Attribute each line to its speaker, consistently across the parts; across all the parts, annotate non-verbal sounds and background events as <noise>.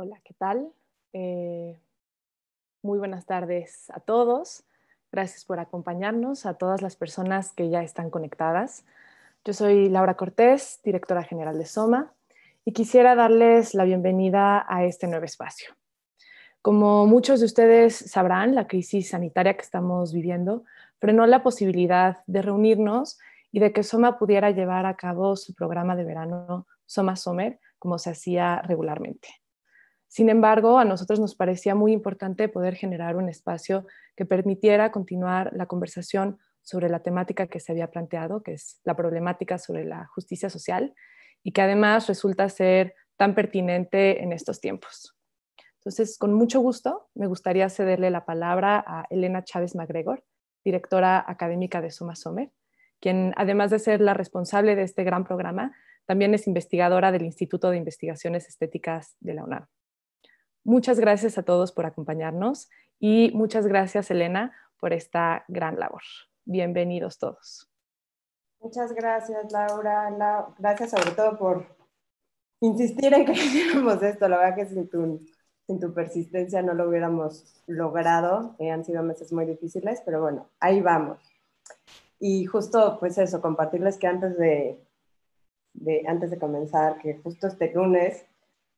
Speaker 1: Hola, ¿qué tal? Eh, muy buenas tardes a todos. Gracias por acompañarnos, a todas las personas que ya están conectadas. Yo soy Laura Cortés, directora general de Soma, y quisiera darles la bienvenida a este nuevo espacio. Como muchos de ustedes sabrán, la crisis sanitaria que estamos viviendo frenó la posibilidad de reunirnos y de que Soma pudiera llevar a cabo su programa de verano Soma Sommer como se hacía regularmente. Sin embargo, a nosotros nos parecía muy importante poder generar un espacio que permitiera continuar la conversación sobre la temática que se había planteado, que es la problemática sobre la justicia social, y que además resulta ser tan pertinente en estos tiempos. Entonces, con mucho gusto, me gustaría cederle la palabra a Elena Chávez MacGregor, directora académica de Soma Sommer, quien, además de ser la responsable de este gran programa, también es investigadora del Instituto de Investigaciones Estéticas de la UNAM. Muchas gracias a todos por acompañarnos y muchas gracias, Elena, por esta gran labor. Bienvenidos todos.
Speaker 2: Muchas gracias, Laura. Gracias sobre todo por insistir en que <laughs> hiciéramos esto. La verdad que sin tu, persistencia no lo hubiéramos logrado. Eh, han sido meses muy difíciles, pero bueno, ahí vamos. Y justo, pues eso, compartirles que antes de, antes de comenzar, que justo este lunes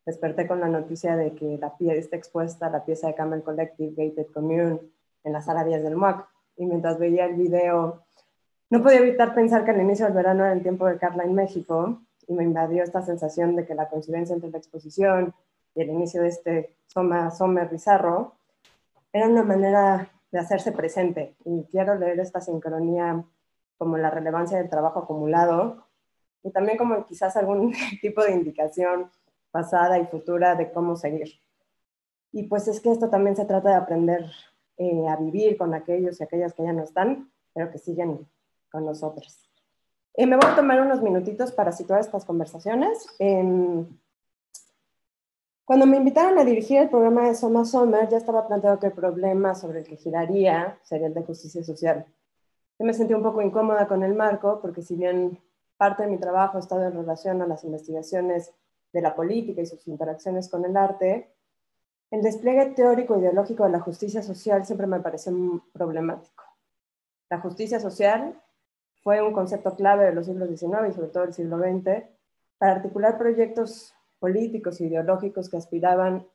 Speaker 2: desperté con la noticia de que la pieza está expuesta, la pieza de Camel Collective, Gated Commune, en la sala 10 del MUAC. Y mientras veía el video, no podía evitar pensar que el inicio del verano era el tiempo de Carla en México y me invadió esta sensación de que la coincidencia entre la exposición y el inicio de este Soma Sommer rizarro, era una manera de hacerse presente. Y quiero leer esta sincronía como la relevancia del trabajo acumulado y también como quizás algún <laughs> tipo de indicación pasada y futura de cómo seguir. Y pues es que esto también se trata de aprender eh, a vivir con aquellos y aquellas que ya no están, pero que siguen con nosotros. Eh, me voy a tomar unos minutitos para situar estas conversaciones. Em, cuando me invitaron a dirigir el programa de Soma Sommer, ya estaba planteado que el problema sobre el que giraría sería el de justicia social. Yo me sentí un poco incómoda con el marco, porque si bien parte de mi trabajo ha estado en relación a las investigaciones de la política y sus interacciones con el arte, el despliegue teórico e ideológico de la justicia social siempre me parece problemático. La justicia social fue un concepto clave de los siglos XIX y sobre todo del siglo XX para articular proyectos políticos e ideológicos que aspiraban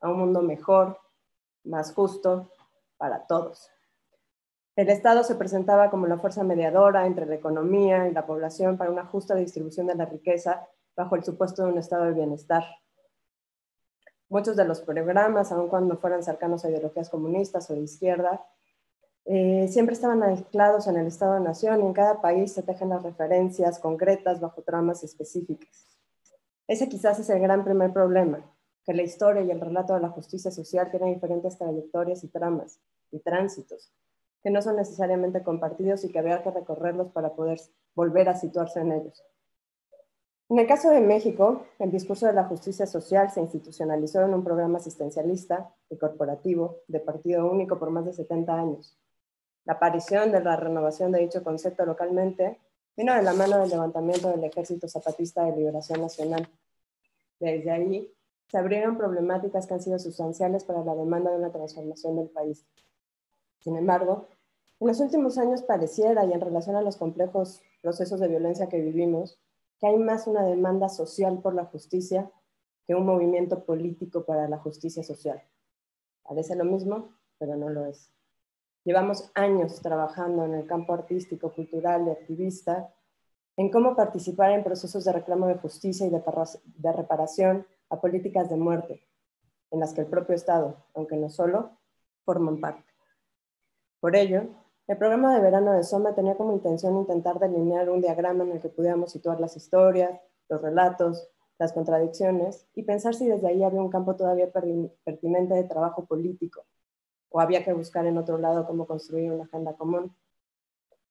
Speaker 2: a un mundo mejor, más justo para todos. El Estado se presentaba como la fuerza mediadora entre la economía y la población para una justa distribución de la riqueza bajo el supuesto de un estado de bienestar. Muchos de los programas, aun cuando fueran cercanos a ideologías comunistas o de izquierda, eh, siempre estaban anclados en el Estado-Nación de y en cada país se tejen las referencias concretas bajo tramas específicas. Ese quizás es el gran primer problema, que la historia y el relato de la justicia social tienen diferentes trayectorias y tramas y tránsitos, que no son necesariamente compartidos y que había que recorrerlos para poder volver a situarse en ellos. En el caso de México, el discurso de la justicia social se institucionalizó en un programa asistencialista y corporativo de partido único por más de 70 años. La aparición de la renovación de dicho concepto localmente vino de la mano del levantamiento del Ejército Zapatista de Liberación Nacional. Desde ahí se abrieron problemáticas que han sido sustanciales para la demanda de una transformación del país. Sin embargo, en los últimos años pareciera, y en relación a los complejos procesos de violencia que vivimos, hay más una demanda social por la justicia que un movimiento político para la justicia social. Parece lo mismo, pero no lo es. Llevamos años trabajando en el campo artístico, cultural y activista en cómo participar en procesos de reclamo de justicia y de reparación a políticas de muerte, en las que el propio Estado, aunque no solo, forman parte. Por ello, el programa de verano de Soma tenía como intención intentar delinear un diagrama en el que pudiéramos situar las historias, los relatos, las contradicciones y pensar si desde ahí había un campo todavía pertinente de trabajo político o había que buscar en otro lado cómo construir una agenda común.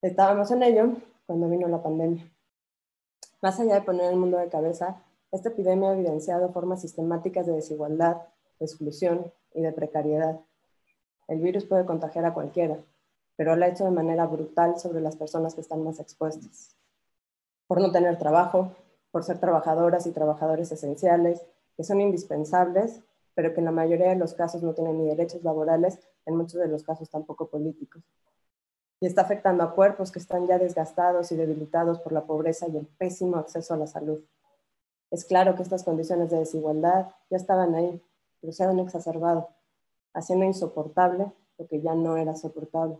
Speaker 2: Estábamos en ello cuando vino la pandemia. Más allá de poner el mundo de cabeza, esta epidemia ha evidenciado formas sistemáticas de desigualdad, de exclusión y de precariedad. El virus puede contagiar a cualquiera, pero lo ha hecho de manera brutal sobre las personas que están más expuestas. Por no tener trabajo, por ser trabajadoras y trabajadores esenciales, que son indispensables, pero que en la mayoría de los casos no tienen ni derechos laborales, en muchos de los casos tampoco políticos. Y está afectando a cuerpos que están ya desgastados y debilitados por la pobreza y el pésimo acceso a la salud. Es claro que estas condiciones de desigualdad ya estaban ahí, pero se han exacerbado, haciendo insoportable lo que ya no era soportable.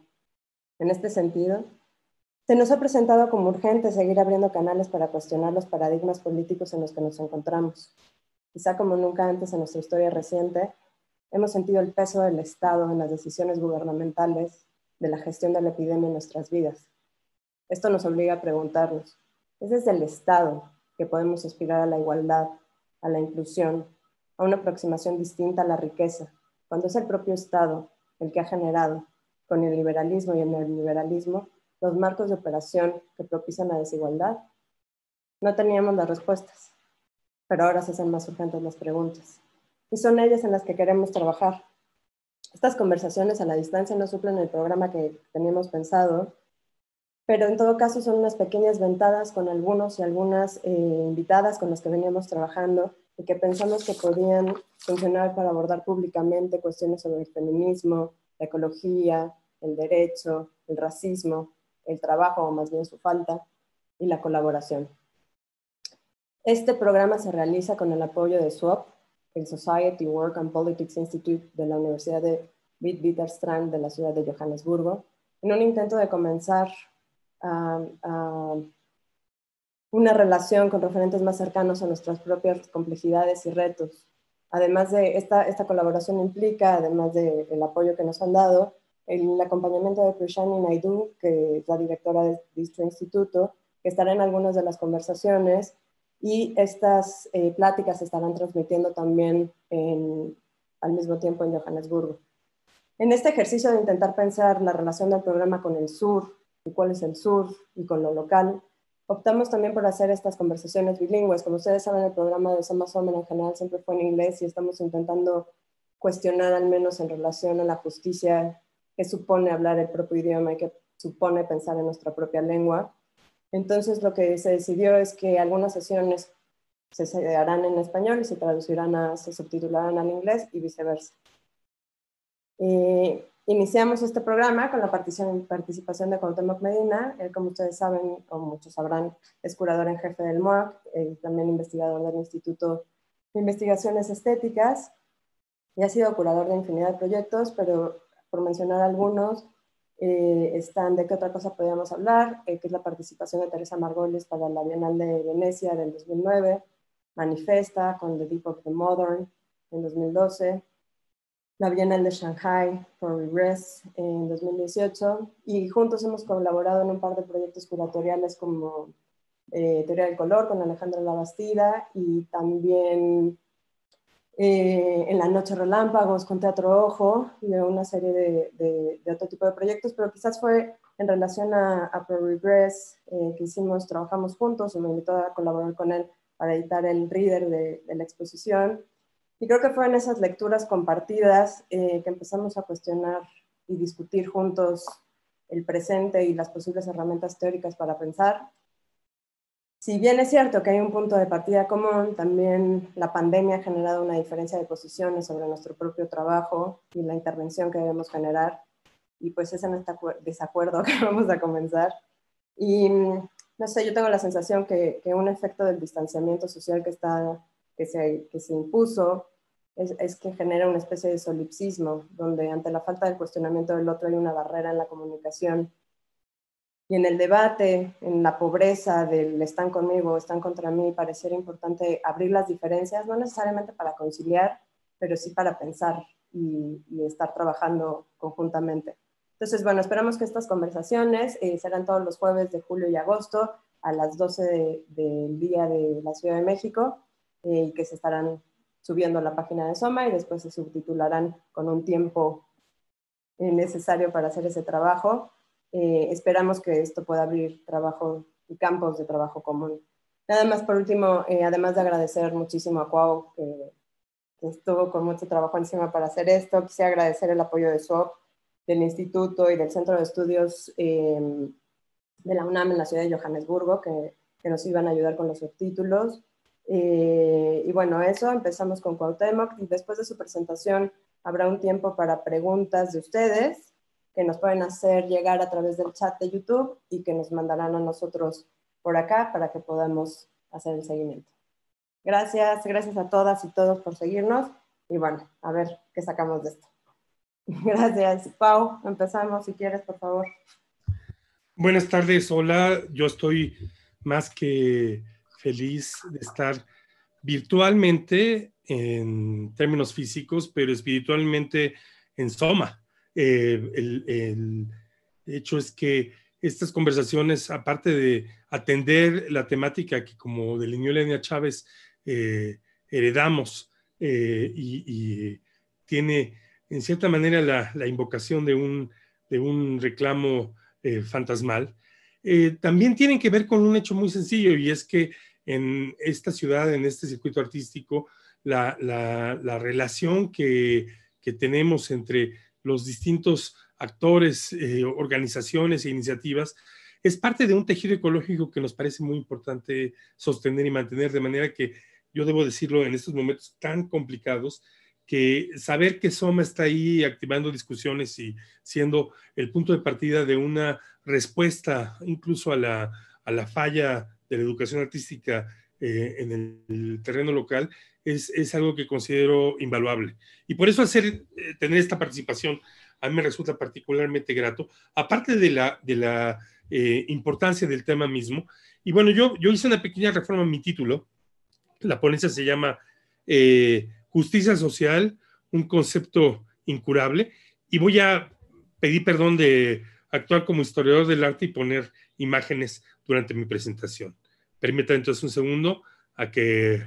Speaker 2: En este sentido, se nos ha presentado como urgente seguir abriendo canales para cuestionar los paradigmas políticos en los que nos encontramos. Quizá como nunca antes en nuestra historia reciente, hemos sentido el peso del Estado en las decisiones gubernamentales de la gestión de la epidemia en nuestras vidas. Esto nos obliga a preguntarnos, ¿es desde el Estado que podemos aspirar a la igualdad, a la inclusión, a una aproximación distinta a la riqueza, cuando es el propio Estado el que ha generado con el liberalismo y el neoliberalismo, los marcos de operación que propician la desigualdad, no teníamos las respuestas, pero ahora se hacen más urgentes las preguntas. Y son ellas en las que queremos trabajar. Estas conversaciones a la distancia no suplen el programa que teníamos pensado, pero en todo caso son unas pequeñas ventadas con algunos y algunas eh, invitadas con las que veníamos trabajando y que pensamos que podían funcionar para abordar públicamente cuestiones sobre el feminismo, la ecología, el derecho, el racismo, el trabajo o más bien su falta y la colaboración. Este programa se realiza con el apoyo de SWOP, el Society Work and Politics Institute de la Universidad de Witwatersrand de la ciudad de Johannesburgo, en un intento de comenzar una relación con referentes más cercanos a nuestras propias complejidades y retos. Además de esta, colaboración implica, además del apoyo que nos han dado, el acompañamiento de Prushani Naidu, que es la directora de dicho instituto, que estará en algunas de las conversaciones y estas eh, pláticas se estarán transmitiendo también al mismo tiempo en Johannesburgo. En este ejercicio de intentar pensar la relación del programa con el sur y cuál es el sur y con lo local, optamos también por hacer estas conversaciones bilingües. Como ustedes saben, el programa de Soma Sommer en general siempre fue en inglés y estamos intentando cuestionar al menos en relación a la justicia que supone hablar el propio idioma y que supone pensar en nuestra propia lengua. Entonces lo que se decidió es que algunas sesiones se harán en español y se traducirán a, se subtitularán al inglés y viceversa. Eh, iniciamos este programa con la participación de Cuauhtémoc Medina. Él, como ustedes saben, como muchos sabrán, es curador en jefe del MOAC eh, también investigador del Instituto de Investigaciones Estéticas. Y ha sido curador de infinidad de proyectos, pero por mencionar algunos, eh, están de qué otra cosa podríamos hablar, eh, que es la participación de Teresa Margolis para la Bienal de Venecia del 2009, Manifesta con The Deep of the Modern en 2012, la Bienal de Shanghai for Regress en 2018 y juntos hemos colaborado en un par de proyectos curatoriales como eh, Teoría del Color con Alejandra Labastida y también eh, en la noche relámpagos, con Teatro Ojo, de una serie de, otro tipo de proyectos, pero quizás fue en relación a, a Pro Regress eh, que hicimos, trabajamos juntos, y me invitó a colaborar con él para editar el reader de, la exposición. Y creo que fueron esas lecturas compartidas eh, que empezamos a cuestionar y discutir juntos el presente y las posibles herramientas teóricas para pensar. Si bien es cierto que hay un punto de partida común, también la pandemia ha generado una diferencia de posiciones sobre nuestro propio trabajo y la intervención que debemos generar. Y pues es en este desacuerdo <laughs> que vamos a comenzar. Y no sé, yo tengo la sensación que, un efecto del distanciamiento social que, está, que, se, impuso es, que genera una especie de solipsismo, donde ante la falta de cuestionamiento del otro hay una barrera en la comunicación y en el debate, en la pobreza del están conmigo, están contra mí, pareciera importante abrir las diferencias, no necesariamente para conciliar, pero sí para pensar y, estar trabajando conjuntamente. Entonces, bueno, esperamos que estas conversaciones eh, serán todos los jueves de julio y agosto a las 12 del día de la Ciudad de México eh, y que se estarán subiendo a la página de Soma y después se subtitularán con un tiempo necesario para hacer ese trabajo. Eh, esperamos que esto pueda abrir trabajo y campos de trabajo común. Nada más por último, eh, además de agradecer muchísimo a Cuau, que, estuvo con mucho trabajo encima para hacer esto, quisiera agradecer el apoyo de SOC, del Instituto y del Centro de Estudios em, de la UNAM en la ciudad de Johannesburgo, que, nos iban a ayudar con los subtítulos. Eh, y bueno, eso, empezamos con Cuauhtémoc y después de su presentación habrá un tiempo para preguntas de ustedes que nos pueden hacer llegar a través del chat de YouTube y que nos mandarán a nosotros por acá para que podamos hacer el seguimiento. Gracias, gracias a todas y todos por seguirnos y bueno, a ver qué sacamos de esto. <laughs> Gracias. Pau, empezamos si quieres, por favor.
Speaker 3: Buenas tardes, hola. Yo estoy más que feliz de estar virtualmente en términos físicos, pero espiritualmente en Soma. Eh, el, hecho es que estas conversaciones, aparte de atender la temática que como delineó Lenia Chávez, eh, heredamos eh, y, tiene en cierta manera la, invocación de un, de un reclamo fantasmal, también tienen que ver con un hecho muy sencillo y es que en esta ciudad, en este circuito artístico, la, relación que, que tenemos entre los distintos actores, eh, organizaciones e iniciativas, es parte de un tejido ecológico que nos parece muy importante sostener y mantener, de manera que yo debo decirlo en estos momentos tan complicados, que saber que Soma está ahí activando discusiones y siendo el punto de partida de una respuesta incluso a la, falla de la educación artística eh, en el terreno local, es, algo que considero invaluable. Y por eso hacer, eh, tener esta participación a mí me resulta particularmente grato, aparte de la, de la eh, importancia del tema mismo. Y bueno, yo, yo hice una pequeña reforma en mi título. La ponencia se llama eh, Justicia Social, un concepto incurable. Y voy a pedir perdón de actuar como historiador del arte y poner imágenes durante mi presentación. Permítanme entonces un segundo a que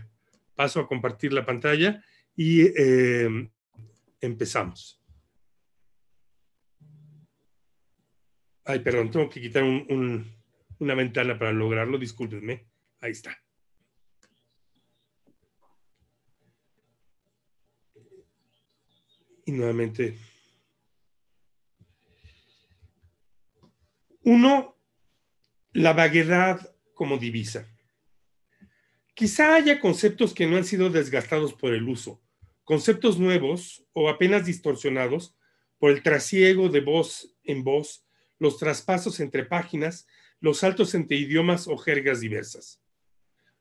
Speaker 3: Paso a compartir la pantalla y eh, empezamos. Ay, perdón, tengo que quitar una ventana para lograrlo, discúlpenme. Ahí está. Y nuevamente. Uno, la vaguedad como divisa. Quizá haya conceptos que no han sido desgastados por el uso, conceptos nuevos o apenas distorsionados por el trasiego de voz en voz, los traspasos entre páginas, los saltos entre idiomas o jergas diversas.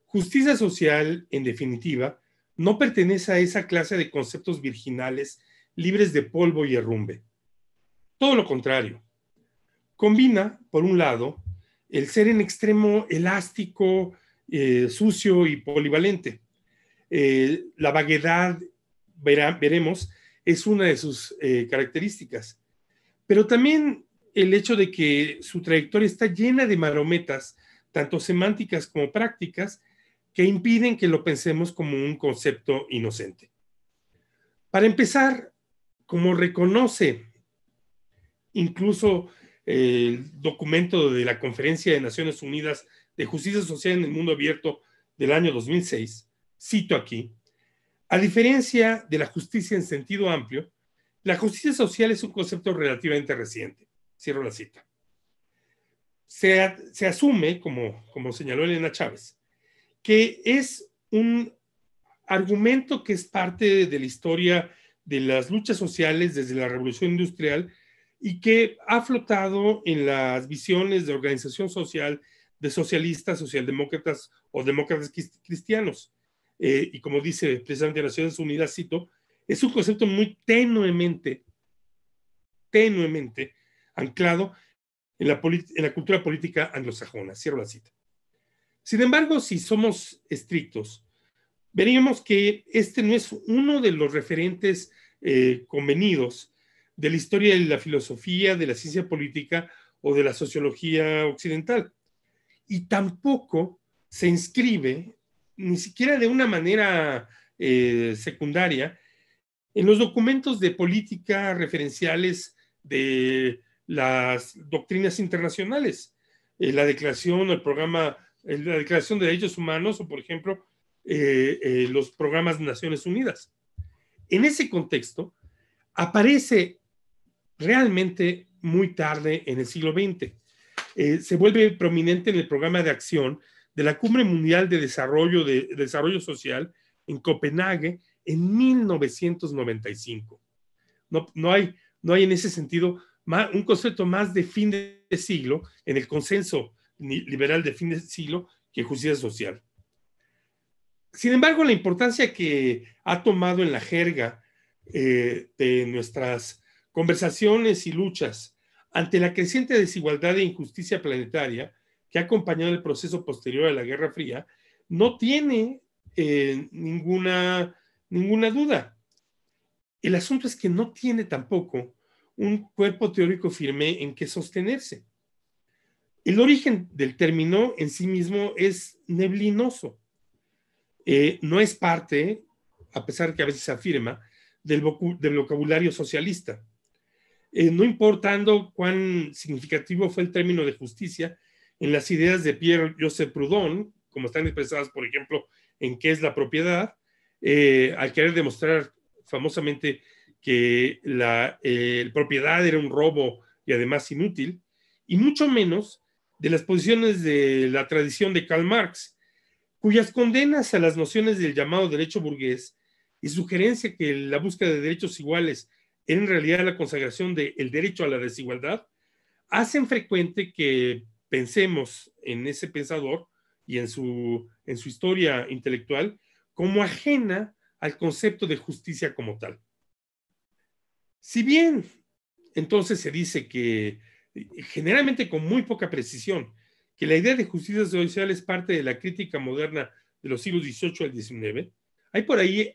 Speaker 3: Justicia social, en definitiva, no pertenece a esa clase de conceptos virginales libres de polvo y herrumbe. Todo lo contrario. Combina, por un lado, el ser en extremo elástico, eh, sucio y polivalente. Eh, la vaguedad, veremos, es una de sus eh, características. Pero también el hecho de que su trayectoria está llena de marometas, tanto semánticas como prácticas, que impiden que lo pensemos como un concepto inocente. Para empezar, como reconoce incluso el documento de la Conferencia de Naciones Unidas de Justicia Social en el Mundo Abierto del año 2006, cito aquí, a diferencia de la justicia en sentido amplio, la justicia social es un concepto relativamente reciente. Cierro la cita. Se, asume, como, como señaló Elena Chávez, que es un argumento que es parte de la historia de las luchas sociales desde la revolución industrial y que ha flotado en las visiones de organización social de socialistas, socialdemócratas o demócratas cristianos. Eh, y como dice precisamente de Naciones Unidas, cito, es un concepto muy tenuemente, tenuemente anclado en la, en la cultura política anglosajona. Cierro la cita. Sin embargo, si somos estrictos, veríamos que este no es uno de los referentes eh, convenidos de la historia de la filosofía, de la ciencia política o de la sociología occidental y tampoco se inscribe, ni siquiera de una manera eh, secundaria, en los documentos de política referenciales de las doctrinas internacionales, eh, la declaración, el programa, eh, la declaración de derechos humanos o, por ejemplo, los programas de Naciones Unidas. En ese contexto, aparece realmente muy tarde en el siglo XX. Eh, se vuelve prominente en el programa de acción de la Cumbre Mundial de Desarrollo, de, Desarrollo Social en Copenhague en 1995. No, hay, no hay en ese sentido un concepto más de fin de siglo en el consenso liberal de fin de siglo que justicia social. Sin embargo, la importancia que ha tomado en la jerga eh, de nuestras conversaciones y luchas ante la creciente desigualdad e injusticia planetaria que ha acompañado el proceso posterior a la Guerra Fría, no tiene eh, ninguna, ninguna duda. El asunto es que no tiene tampoco un cuerpo teórico firme en que sostenerse. El origen del término en sí mismo es neblinoso. Eh, no es parte, a pesar que a veces se afirma, del, vocabulario socialista. Eh, no importando cuán significativo fue el término de justicia en las ideas de Pierre Joseph Proudhon, como están expresadas, por ejemplo, en qué es la propiedad, eh, al querer demostrar famosamente que la eh, propiedad era un robo y además inútil, y mucho menos de las posiciones de la tradición de Karl Marx, cuyas condenas a las nociones del llamado derecho burgués y sugerencia que la búsqueda de derechos iguales en realidad la consagración del derecho a la desigualdad, hacen frecuente que pensemos en ese pensador y en su, en su historia intelectual como ajena al concepto de justicia como tal. Si bien entonces se dice que, generalmente con muy poca precisión, que la idea de justicia social es parte de la crítica moderna de los siglos XVIII al XIX, hay por ahí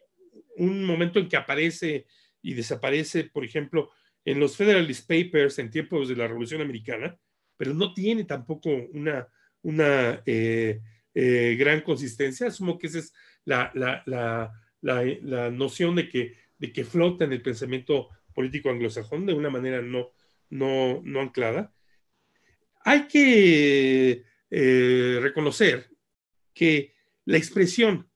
Speaker 3: un momento en que aparece y desaparece, por ejemplo, en los Federalist Papers en tiempos de la Revolución Americana, pero no tiene tampoco una, una eh, eh, gran consistencia. Asumo que esa es la, noción de que, de que flota en el pensamiento político anglosajón de una manera no, no, anclada. Hay que eh, reconocer que la expresión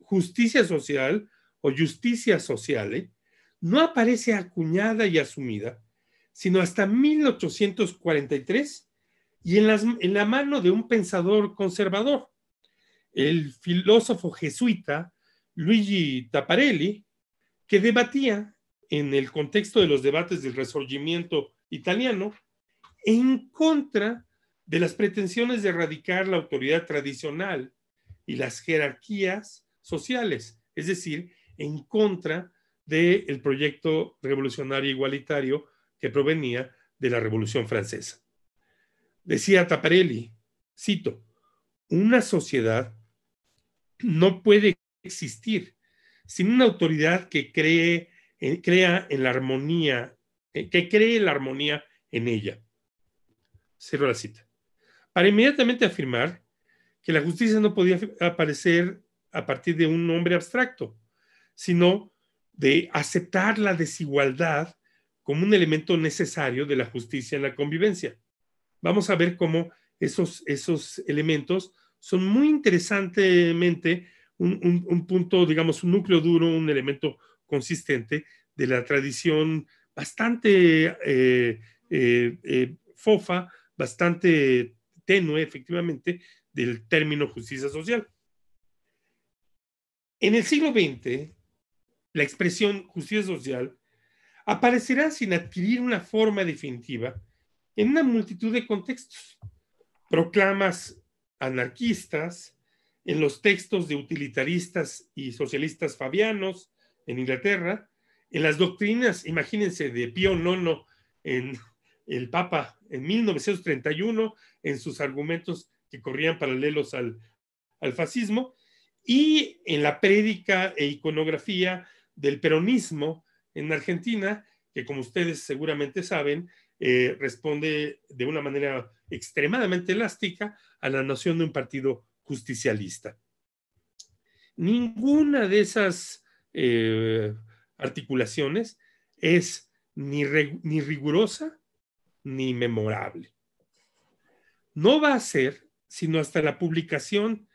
Speaker 3: justicia social o justicia social no aparece acuñada y asumida, sino hasta 1843 y en, las, en la mano de un pensador conservador, el filósofo jesuita Luigi taparelli que debatía en el contexto de los debates del resurgimiento italiano en contra de las pretensiones de erradicar la autoridad tradicional y las jerarquías sociales, es decir, en contra del proyecto revolucionario igualitario que provenía de la Revolución Francesa. Decía Taparelli, cito, una sociedad no puede existir sin una autoridad que cree, eh, crea en la armonía, eh, que cree la armonía en ella. Cero la cita. Para inmediatamente afirmar que la justicia no podía aparecer a partir de un nombre abstracto, sino de aceptar la desigualdad como un elemento necesario de la justicia en la convivencia. Vamos a ver cómo esos, esos elementos son muy interesantemente un, punto, digamos, un núcleo duro, un elemento consistente de la tradición bastante eh, eh, eh, fofa, bastante tenue, efectivamente, del término justicia social. En el siglo XX, la expresión justicia social, aparecerá sin adquirir una forma definitiva en una multitud de contextos. Proclamas anarquistas, en los textos de utilitaristas y socialistas fabianos en Inglaterra, en las doctrinas, imagínense, de Pío IX en el Papa en 1931, en sus argumentos que corrían paralelos al, al fascismo, y en la prédica e iconografía del peronismo en Argentina, que como ustedes seguramente saben, eh, responde de una manera extremadamente elástica a la noción de un partido justicialista. Ninguna de esas eh, articulaciones es ni, ni rigurosa ni memorable. No va a ser sino hasta la publicación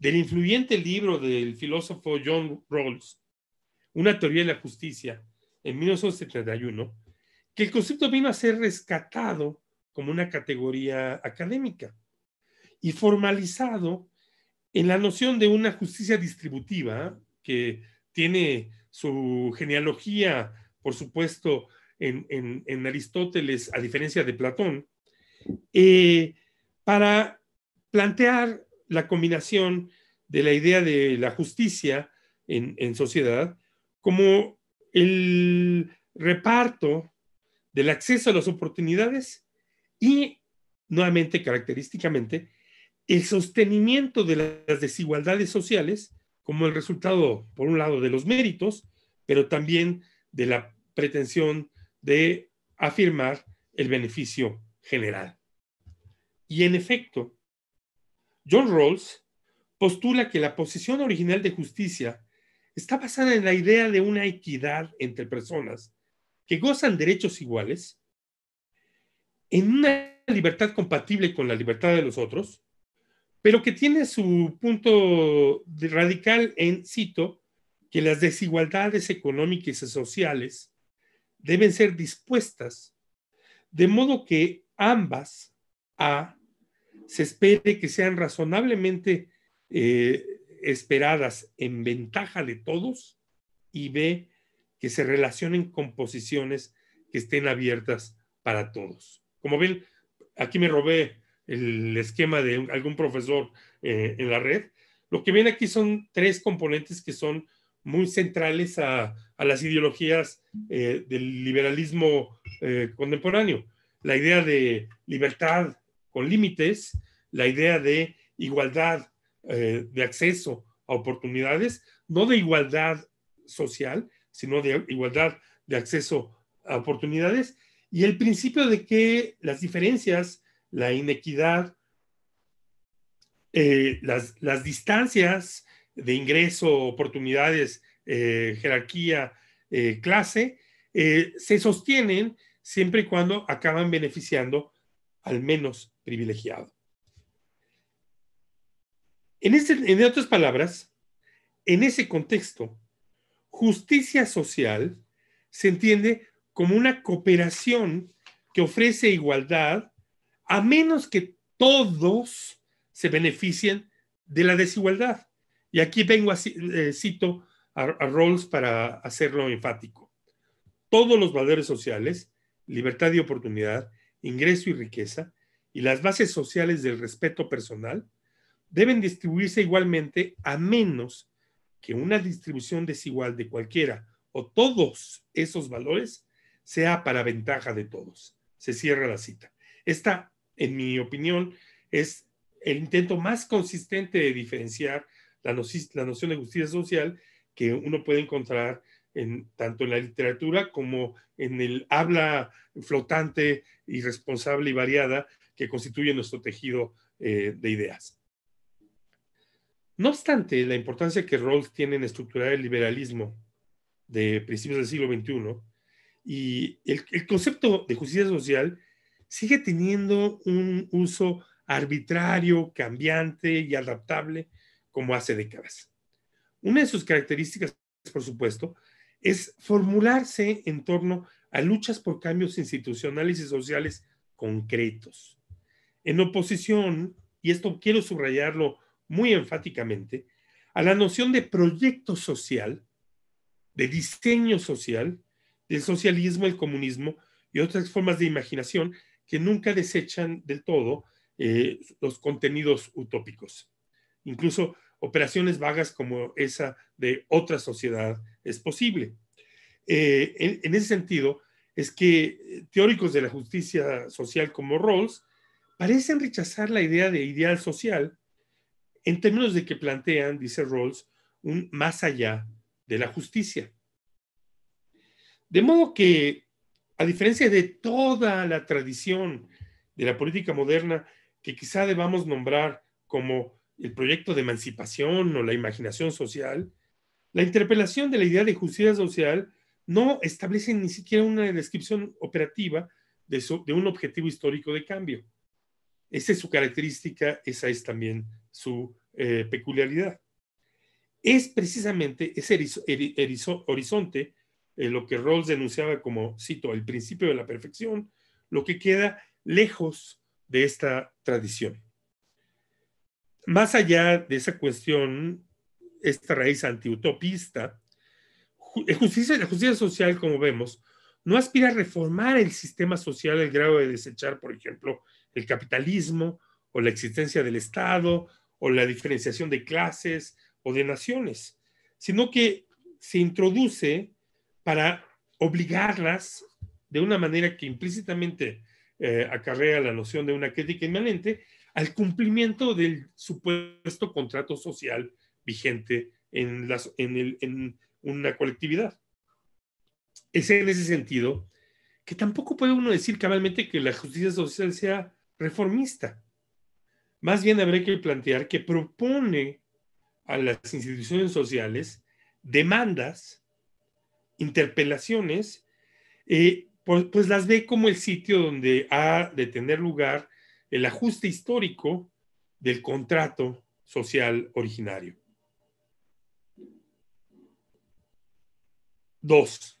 Speaker 3: del influyente libro del filósofo John Rawls, una teoría de la justicia en 1971, que el concepto vino a ser rescatado como una categoría académica y formalizado en la noción de una justicia distributiva que tiene su genealogía, por supuesto, en, Aristóteles, a diferencia de Platón, eh, para plantear la combinación de la idea de la justicia en, en sociedad como el reparto del acceso a las oportunidades y, nuevamente, característicamente, el sostenimiento de las desigualdades sociales como el resultado, por un lado, de los méritos, pero también de la pretensión de afirmar el beneficio general. Y en efecto, John Rawls postula que la posición original de justicia está basada en la idea de una equidad entre personas que gozan derechos iguales, en una libertad compatible con la libertad de los otros, pero que tiene su punto radical en, cito, que las desigualdades económicas y sociales deben ser dispuestas, de modo que ambas, A, se espere que sean razonablemente eh, esperadas en ventaja de todos y ve que se relacionen con posiciones que estén abiertas para todos. Como ven, aquí me robé el esquema de algún profesor eh, en la red. Lo que ven aquí son tres componentes que son muy centrales a, las ideologías eh, del liberalismo eh, contemporáneo. La idea de libertad con límites, la idea de igualdad eh, de acceso a oportunidades, no de igualdad social, sino de igualdad de acceso a oportunidades, y el principio de que las diferencias, la inequidad, eh, las, distancias de ingreso, oportunidades, eh, jerarquía, clase, se sostienen siempre y cuando acaban beneficiando al menos privilegiado. Este, en, otras palabras, en ese contexto, justicia social se entiende como una cooperación que ofrece igualdad a menos que todos se beneficien de la desigualdad. Y aquí vengo a, eh, cito a Rawls para hacerlo enfático. Todos los valores sociales, libertad y oportunidad, ingreso y riqueza, y las bases sociales del respeto personal deben distribuirse igualmente a menos que una distribución desigual de cualquiera o todos esos valores sea para ventaja de todos. Se cierra la cita. Esta, en mi opinión, es el intento más consistente de diferenciar la, noción de justicia social que uno puede encontrar tanto en la literatura como en el habla flotante, irresponsable y variada que constituye nuestro tejido eh, de ideas. No obstante, la importancia que Rawls tiene en estructurar el liberalismo de principios del siglo XXI y el, el concepto de justicia social sigue teniendo un uso arbitrario, cambiante y adaptable como hace décadas. Una de sus características, por supuesto, es formularse en torno a luchas por cambios institucionales y sociales concretos. En oposición, y esto quiero subrayarlo muy enfáticamente a la noción de proyecto social, de diseño social, del socialismo, el comunismo y otras formas de imaginación que nunca desechan del todo eh, los contenidos utópicos. Incluso operaciones vagas como esa de otra sociedad es posible. Eh, en, en, ese sentido, es que eh, teóricos de la justicia social como Rawls parecen rechazar la idea de ideal social en términos de que plantean, dice Rawls, un más allá de la justicia. De modo que, a diferencia de toda la tradición de la política moderna, que quizá debamos nombrar como el proyecto de emancipación o la imaginación social, la interpelación de la idea de justicia social no establece ni siquiera una descripción operativa de, de un objetivo histórico de cambio. Esa es su característica, esa es también su eh, peculiaridad. Es precisamente ese horizonte, eh, lo que Rawls denunciaba como, cito, el principio de la perfección, lo que queda lejos de esta tradición. Más allá de esa cuestión, esta raíz antiutopista, eh, justicia, la justicia social, como vemos, no aspira a reformar el sistema social al grado de desechar, por ejemplo, el capitalismo o la existencia del Estado, o la diferenciación de clases o de naciones, sino que se introduce para obligarlas de una manera que implícitamente eh, acarrea la noción de una crítica inmanente al cumplimiento del supuesto contrato social vigente en, las, en, en una colectividad. Es en ese sentido que tampoco puede uno decir cabalmente que la justicia social sea reformista, más bien habría que plantear que propone a las instituciones sociales demandas, interpelaciones, eh, pues, pues, las ve como el sitio donde ha de tener lugar el ajuste histórico del contrato social originario. Dos.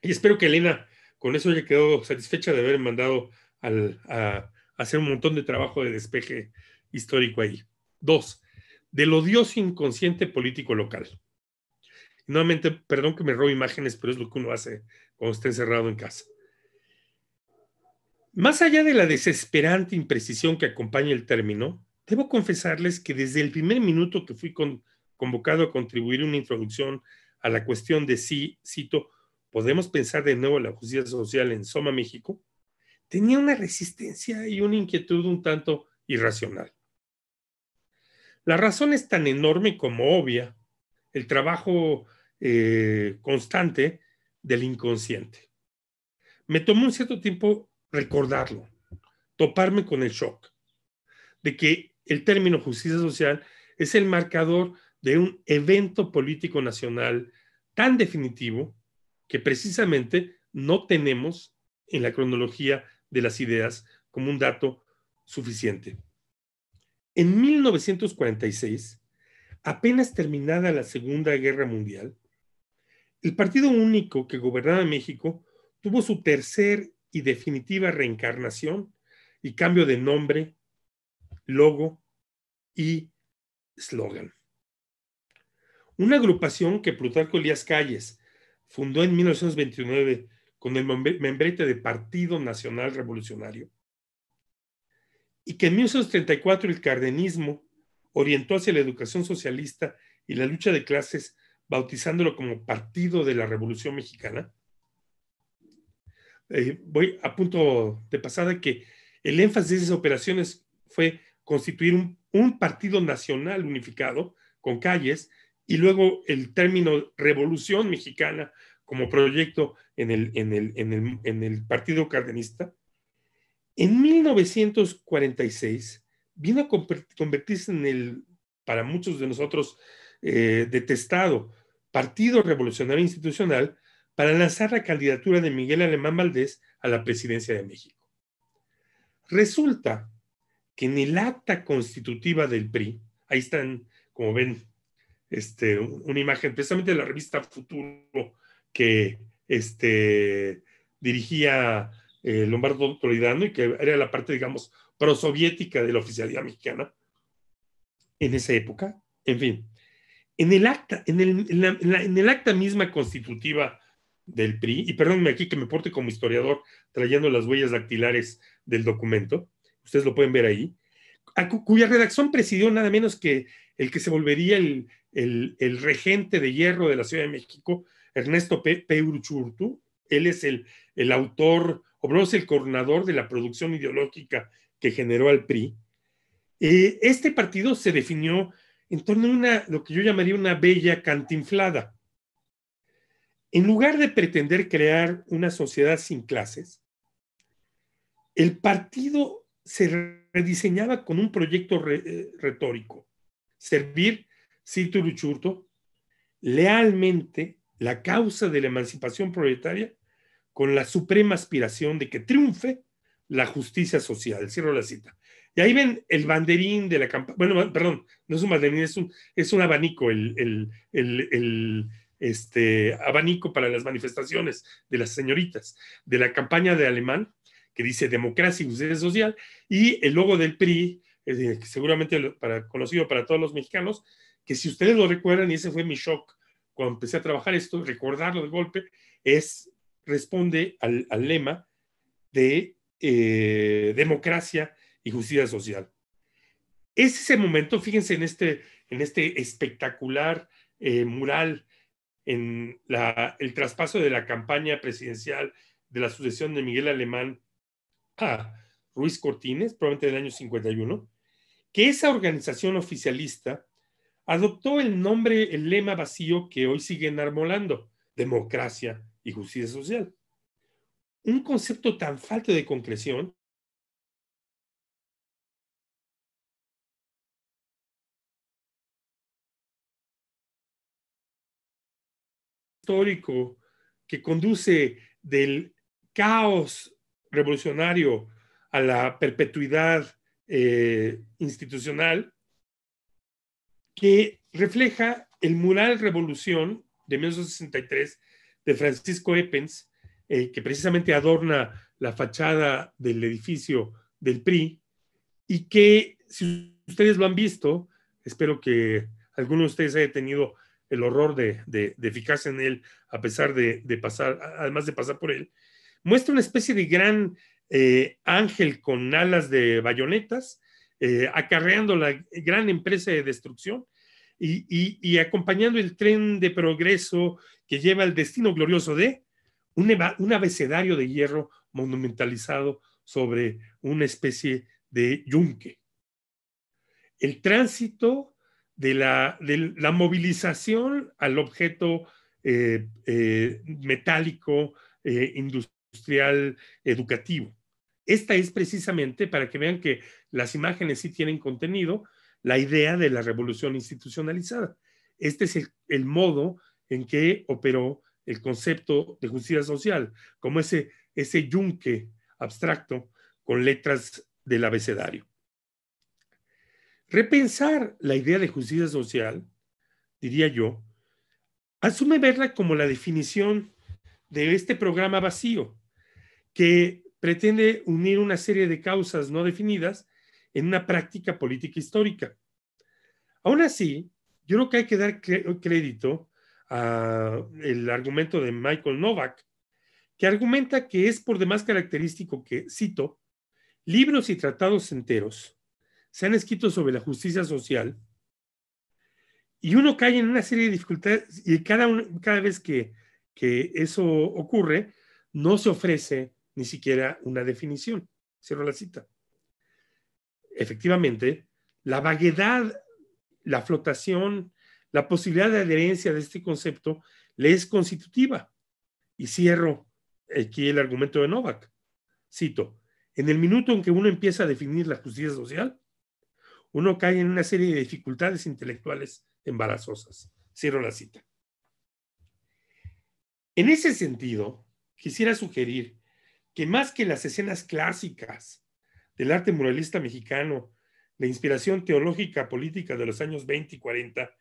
Speaker 3: Y espero que Elena con eso haya quedado satisfecha de haber mandado al, a, hacer un montón de trabajo de despeje histórico ahí. Dos, del odioso inconsciente político local. nuevamente, perdón que me robo imágenes, pero es lo que uno hace cuando está encerrado en casa. Más allá de la desesperante imprecisión que acompaña el término, debo confesarles que desde el primer minuto que fui convocado a contribuir una introducción a la cuestión de si, cito, podemos pensar de nuevo la justicia social en Soma, México, tenía una resistencia y una inquietud un tanto irracional. La razón es tan enorme como obvia, el trabajo eh, constante del inconsciente. Me tomó un cierto tiempo recordarlo, toparme con el shock de que el término justicia social es el marcador de un evento político nacional tan definitivo que precisamente no tenemos en la cronología de las ideas como un dato suficiente. En 1946, apenas terminada la Segunda Guerra Mundial, el partido único que gobernaba México tuvo su tercer y definitiva reencarnación y cambio de nombre, logo y eslogan. Una agrupación que Plutarco Elías Calles fundó en 1929 con el membrete de Partido Nacional Revolucionario, y que en 1934 el cardenismo orientó hacia la educación socialista y la lucha de clases, bautizándolo como Partido de la Revolución Mexicana. Eh, voy a punto de pasada que el énfasis de esas operaciones fue constituir un partido nacional unificado con calles y luego el término revolución mexicana como proyecto en el, Partido Cardenista, en 1946 vino a convertirse en el, para muchos de nosotros, eh, detestado Partido Revolucionario Institucional para lanzar la candidatura de Miguel Alemán Valdés a la presidencia de México. Resulta que en el acta constitutiva del PRI, ahí están, como ven, este, una imagen precisamente de la revista Futuro que este, dirigía eh, Lombardo Toledano y que era la parte, digamos, prosoviética de la oficialidad mexicana en esa época. En fin, en el acta, en, el, acta misma constitutiva del PRI, y perdónenme aquí que me porte como historiador trayendo las huellas dactilares del documento, ustedes lo pueden ver ahí, cuya redacción presidió nada menos que el que se volvería el regente de hierro de la Ciudad de México, Ernesto Pe Peuruchurtu. Él es el, autor, o el coordinador de la producción ideológica que generó al PRI. Eh, este partido se definió en torno a una, lo que yo llamaría una bella cantinflada. En lugar de pretender crear una sociedad sin clases, el partido se rediseñaba con un proyecto eh, retórico, servir Cito Uruchurtu, lealmente la causa de la emancipación proletaria con la suprema aspiración de que triunfe la justicia social. Cierro la cita. Y ahí ven el banderín de la campaña. Bueno, perdón, no es un banderín, es un, abanico, el, este, abanico para las manifestaciones de las señoritas, de la campaña de Alemán, que dice democracia y justicia social, y el logo del PRI, eh, seguramente para, conocido para todos los mexicanos, que si ustedes lo recuerdan, y ese fue mi shock cuando empecé a trabajar esto, recordarlo de golpe, es, responde al, lema de eh, democracia y justicia social. Es ese momento, fíjense en este, en este espectacular eh, mural, en la, el traspaso de la campaña presidencial de la sucesión de Miguel Alemán a Ruiz Cortines, probablemente del año 51, que esa organización oficialista adoptó el nombre, el lema vacío que hoy sigue enarmolando, democracia y justicia social. Un concepto tan falto de concreción
Speaker 1: histórico que conduce del caos
Speaker 3: revolucionario a la perpetuidad eh, institucional, que refleja el mural Revolución de 1963 de Francisco Eppens, eh, que precisamente adorna la fachada del edificio del PRI, y que si ustedes lo han visto, espero que alguno de ustedes haya tenido el horror de, de, fijarse en él, a pesar de, pasar, además de pasar por él, muestra una especie de gran eh, ángel con alas de bayonetas eh, acarreando la gran empresa de destrucción y, acompañando el tren de progreso que lleva al destino glorioso de un, abecedario de hierro monumentalizado sobre una especie de yunque. El tránsito de la, movilización al objeto eh, eh, metálico, industrial, educativo. Esta es precisamente, para que vean que las imágenes sí tienen contenido, la idea de la revolución institucionalizada. Este es el, modo en que operó el concepto de justicia social, como ese, ese yunque abstracto con letras del abecedario. Repensar la idea de justicia social, diría yo, asume verla como la definición de este programa vacío, que pretende unir una serie de causas no definidas en una práctica política histórica. Aún así, yo creo que hay que dar crédito al argumento de Michael Novak, que argumenta que es por demás característico que, cito, libros y tratados enteros se han escrito sobre la justicia social y uno cae en una serie de dificultades y cada, cada vez que, que eso ocurre, no se ofrece ni siquiera una definición. Cierro la cita efectivamente, la vaguedad, la flotación, la posibilidad de adherencia de este concepto le es constitutiva. Y cierro aquí el argumento de Novak. Cito, en el minuto en que uno empieza a definir la justicia social, uno cae en una serie de dificultades intelectuales embarazosas. Cierro la cita. En ese sentido, quisiera sugerir que más que las escenas clásicas del arte muralista mexicano, la inspiración teológica política de los años 20 y 40,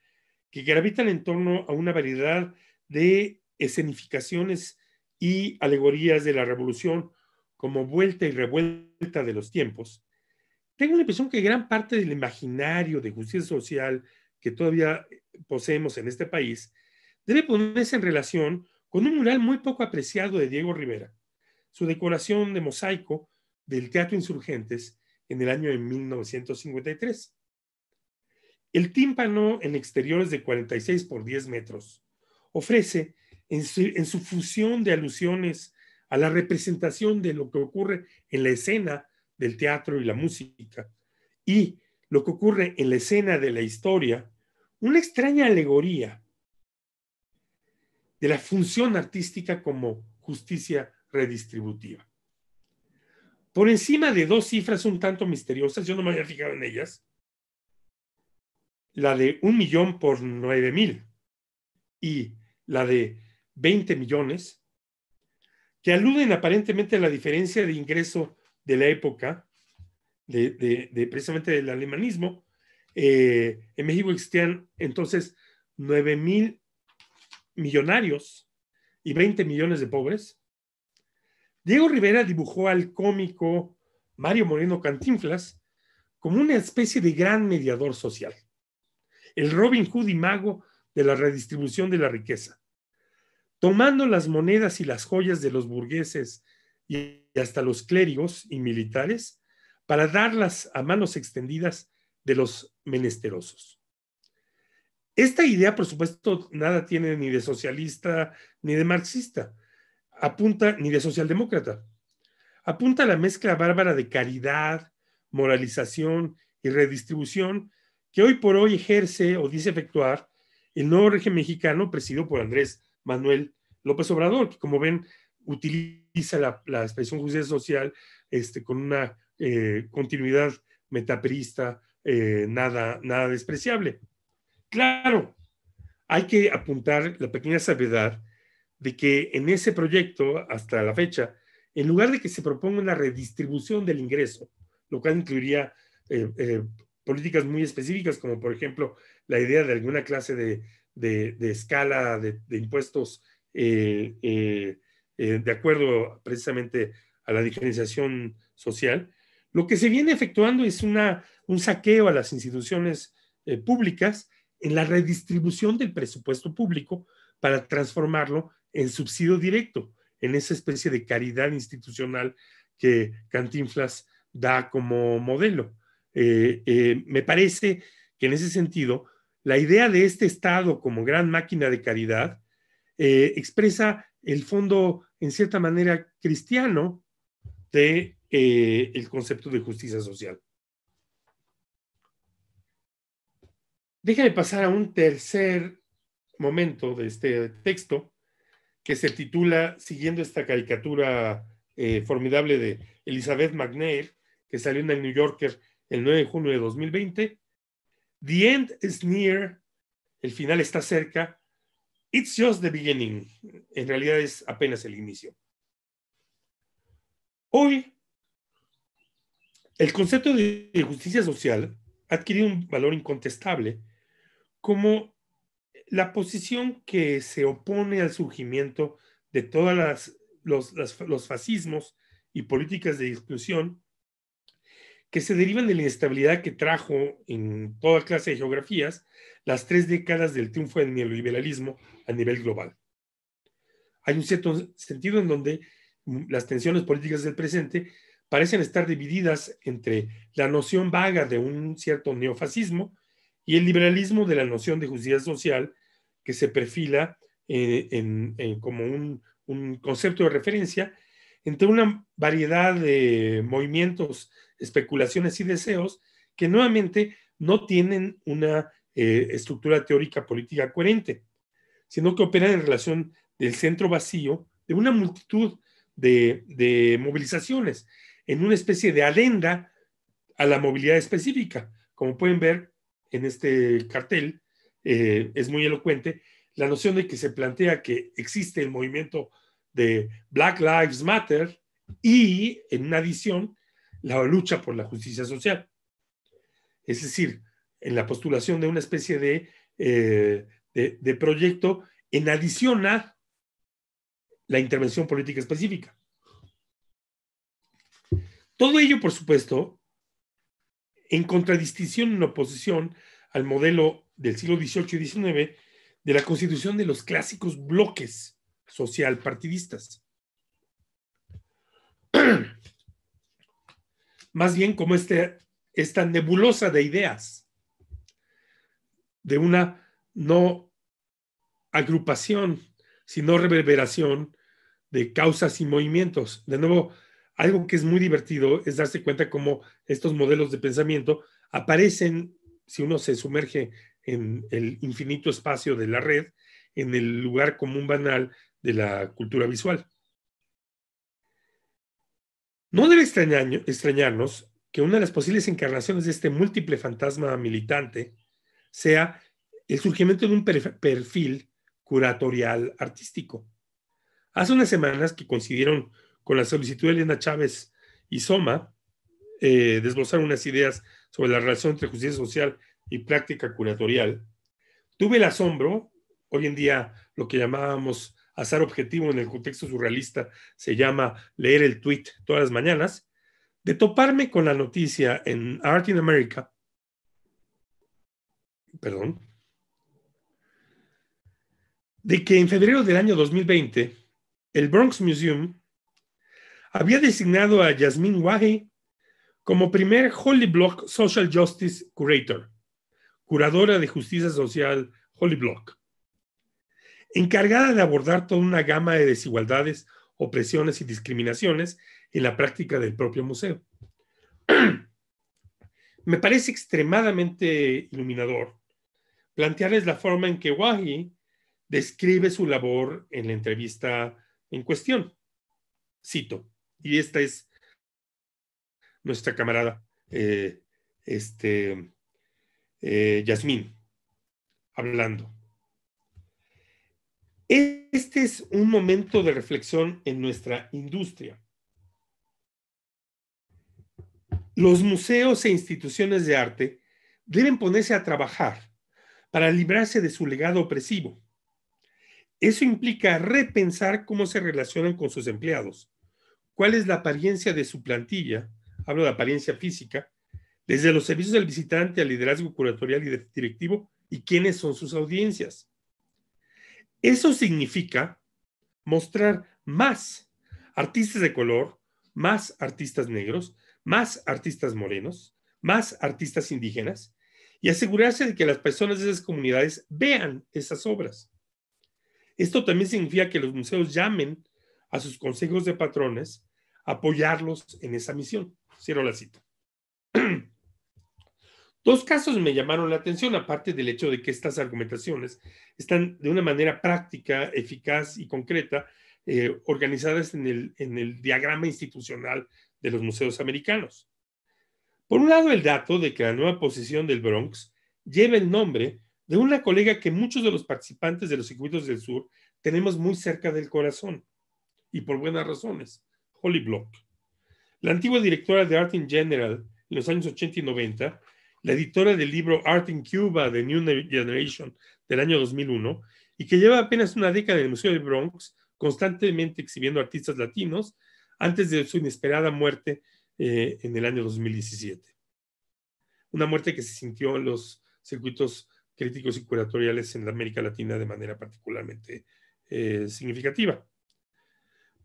Speaker 3: que gravitan en torno a una variedad de escenificaciones y alegorías de la revolución como vuelta y revuelta de los tiempos, tengo la impresión que gran parte del imaginario de justicia social que todavía poseemos en este país debe ponerse en relación con un mural muy poco apreciado de Diego Rivera. Su decoración de mosaico del Teatro Insurgentes en el año de 1953. El tímpano en exteriores de 46 por 10 metros ofrece, en su, en su fusión de alusiones a la representación de lo que ocurre en la escena del teatro y la música, y lo que ocurre en la escena de la historia, una extraña alegoría de la función artística como justicia redistributiva por encima de dos cifras un tanto misteriosas, yo no me había fijado en ellas, la de un millón por nueve mil y la de veinte millones, que aluden aparentemente a la diferencia de ingreso de la época, de, precisamente del alemanismo. Eh, en México existían entonces nueve mil millonarios y veinte millones de pobres, Diego Rivera dibujó al cómico Mario Moreno Cantinflas como una especie de gran mediador social, el Robin Hood y mago de la redistribución de la riqueza, tomando las monedas y las joyas de los burgueses y hasta los clérigos y militares para darlas a manos extendidas de los menesterosos. Esta idea, por supuesto, nada tiene ni de socialista ni de marxista, apunta ni de socialdemócrata. Apunta a la mezcla bárbara de caridad, moralización y redistribución que hoy por hoy ejerce o dice efectuar el nuevo régimen mexicano presidido por Andrés Manuel López Obrador, que como ven utiliza la, expresión justicia social este, con una eh, continuidad metaperista eh, nada, nada despreciable. Claro, hay que apuntar la pequeña sabedad de que en ese proyecto, hasta la fecha, en lugar de que se proponga una redistribución del ingreso, lo cual incluiría eh, eh, políticas muy específicas, como por ejemplo la idea de alguna clase de, escala de, impuestos eh, de acuerdo precisamente a la diferenciación social, lo que se viene efectuando es un saqueo a las instituciones públicas en la redistribución del presupuesto público para transformarlo en subsidio directo, en esa especie de caridad institucional que Cantinflas da como modelo. Eh, eh, me parece que en ese sentido, la idea de este Estado como gran máquina de caridad eh, expresa el fondo, en cierta manera, cristiano de el concepto de justicia social. Déjame pasar a un tercer momento de este texto, que se titula, siguiendo esta caricatura eh, formidable de Elizabeth McNair, que salió en el New Yorker el 9 de junio de 2020, The End is Near, el final está cerca, It's just the beginning, en realidad es apenas el inicio. Hoy, el concepto de justicia social ha adquirido un valor incontestable como la posición que se opone al surgimiento de todas los, los fascismos y políticas de exclusión que se derivan de la inestabilidad que trajo en toda clase de geografías las tres décadas del triunfo del neoliberalismo a nivel global. Hay un cierto sentido en donde mm, las tensiones políticas del presente parecen estar divididas entre la noción vaga de un cierto neofascismo y el liberalismo de la noción de justicia social que se perfila eh, como un, concepto de referencia entre una variedad de movimientos, especulaciones y deseos que nuevamente no tienen una eh, estructura teórica política coherente, sino que operan en relación del centro vacío de una multitud de, de movilizaciones, en una especie de alenda a la movilidad específica, como pueden ver en este cartel eh, es muy elocuente, la noción de que se plantea que existe el movimiento de Black Lives Matter y, en una adición, la lucha por la justicia social. Es decir, en la postulación de una especie de, eh, de, proyecto en adición a la intervención política específica. Todo ello, por supuesto, en contradistinción, en oposición al modelo del siglo XVIII y XIX de la constitución de los clásicos bloques social-partidistas. <clears throat> Más bien como este, esta nebulosa de ideas, de una no agrupación, sino reverberación de causas y movimientos. De nuevo, algo que es muy divertido es darse cuenta cómo estos modelos de pensamiento aparecen, si uno se sumerge en el infinito espacio de la red, en el lugar común banal de la cultura visual. No debe extrañarnos que una de las posibles encarnaciones de este múltiple fantasma militante sea el surgimiento de un perfil curatorial artístico. Hace unas semanas que coincidieron con la solicitud de Elena Chávez y Soma, eh, unas ideas sobre la relación entre justicia social y práctica curatorial, tuve el asombro, hoy en día lo que llamábamos azar objetivo en el contexto surrealista se llama leer el tweet todas las mañanas, de toparme con la noticia en Art in America, perdón, de que en febrero del año 2020 el Bronx Museum había designado a Yasmin Wahi como primer Holy Block Social Justice Curator curadora de justicia social Holly Block, encargada de abordar toda una gama de desigualdades, opresiones y discriminaciones en la práctica del propio museo. <clears throat> Me parece extremadamente iluminador plantearles la forma en que Wahi describe su labor en la entrevista en cuestión. Cito, y esta es nuestra camarada, eh, este, eh, Yasmín, hablando. Este es un momento de reflexión en nuestra industria. Los museos e instituciones de arte deben ponerse a trabajar para librarse de su legado opresivo. Eso implica repensar cómo se relacionan con sus empleados, cuál es la apariencia de su plantilla, hablo de apariencia física, desde los servicios del visitante al liderazgo curatorial y directivo y quiénes son sus audiencias. Eso significa mostrar más artistas de color, más artistas negros, más artistas morenos, más artistas indígenas y asegurarse de que las personas de esas comunidades vean esas obras. Esto también significa que los museos llamen a sus consejos de patrones a apoyarlos en esa misión. Cierro la cita. Dos casos me llamaron la atención, aparte del hecho de que estas argumentaciones están de una manera práctica, eficaz y concreta eh, organizadas en el, en el diagrama institucional de los museos americanos. Por un lado, el dato de que la nueva posición del Bronx lleva el nombre de una colega que muchos de los participantes de los circuitos del sur tenemos muy cerca del corazón, y por buenas razones, Holly Block. La antigua directora de Art in General en los años 80 y 90 la editora del libro Art in Cuba, The New Generation, del año 2001, y que lleva apenas una década en el Museo del Bronx, constantemente exhibiendo artistas latinos, antes de su inesperada muerte eh, en el año 2017. Una muerte que se sintió en los circuitos críticos y curatoriales en América Latina de manera particularmente eh, significativa.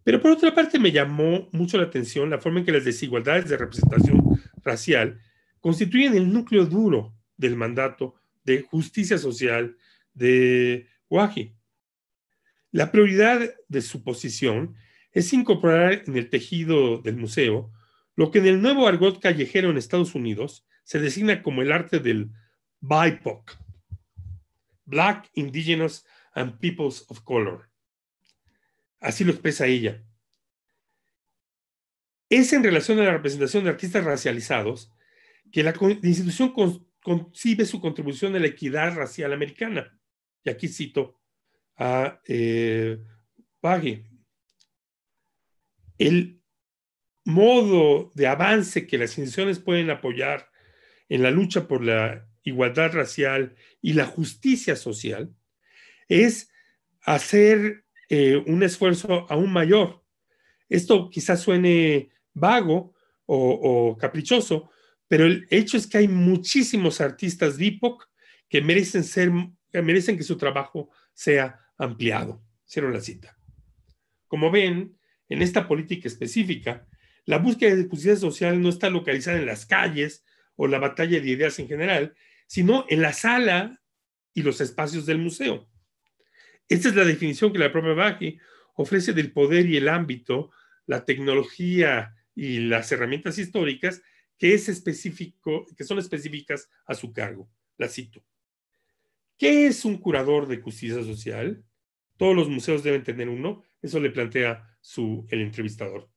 Speaker 3: Pero por otra parte me llamó mucho la atención la forma en que las desigualdades de representación racial constituyen el núcleo duro del mandato de justicia social de Waji. La prioridad de su posición es incorporar en el tejido del museo lo que en el nuevo argot callejero en Estados Unidos se designa como el arte del BIPOC, Black, Indigenous and Peoples of Color. Así lo expresa ella. Es en relación a la representación de artistas racializados que la, institución concibe su contribución a la equidad racial americana. Y aquí cito a eh, Page. El modo de avance que las instituciones pueden apoyar en la lucha por la igualdad racial y la justicia social es hacer eh, un esfuerzo aún mayor. Esto quizás suene vago o caprichoso, pero el hecho es que hay muchísimos artistas de que merecen, ser, que merecen que su trabajo sea ampliado. Cierro la cita. Como ven, en esta política específica, la búsqueda de justicia social no está localizada en las calles o la batalla de ideas en general, sino en la sala y los espacios del museo. Esta es la definición que la propia Baji ofrece del poder y el ámbito, la tecnología y las herramientas históricas que es específico, que son específicas a su cargo. La cito. ¿Qué es un curador de justicia social? Todos los museos deben tener uno. Eso le plantea su, el entrevistador.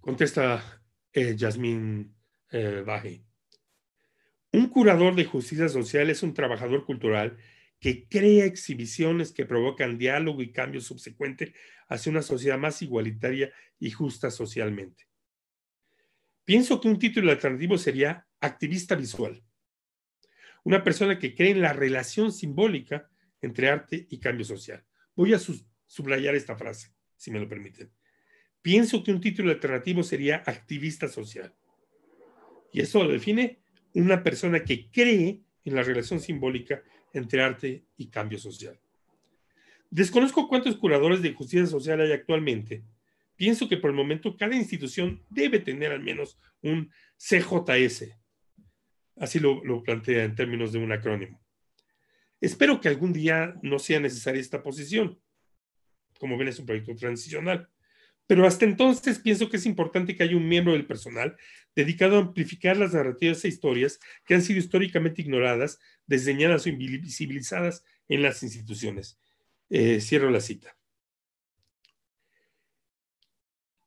Speaker 3: Contesta eh, Yasmín eh, Baje. Un curador de justicia social es un trabajador cultural que crea exhibiciones que provocan diálogo y cambio subsecuente hacia una sociedad más igualitaria y justa socialmente. Pienso que un título alternativo sería activista visual, una persona que cree en la relación simbólica entre arte y cambio social. Voy a subrayar esta frase, si me lo permiten. Pienso que un título alternativo sería activista social. Y eso lo define una persona que cree en la relación simbólica entre arte y cambio social. Desconozco cuántos curadores de justicia social hay actualmente. Pienso que por el momento cada institución debe tener al menos un CJS. Así lo, lo plantea en términos de un acrónimo. Espero que algún día no sea necesaria esta posición. Como ven, es un proyecto transicional pero hasta entonces pienso que es importante que haya un miembro del personal dedicado a amplificar las narrativas e historias que han sido históricamente ignoradas, desdeñadas o invisibilizadas en las instituciones. Eh, cierro la cita.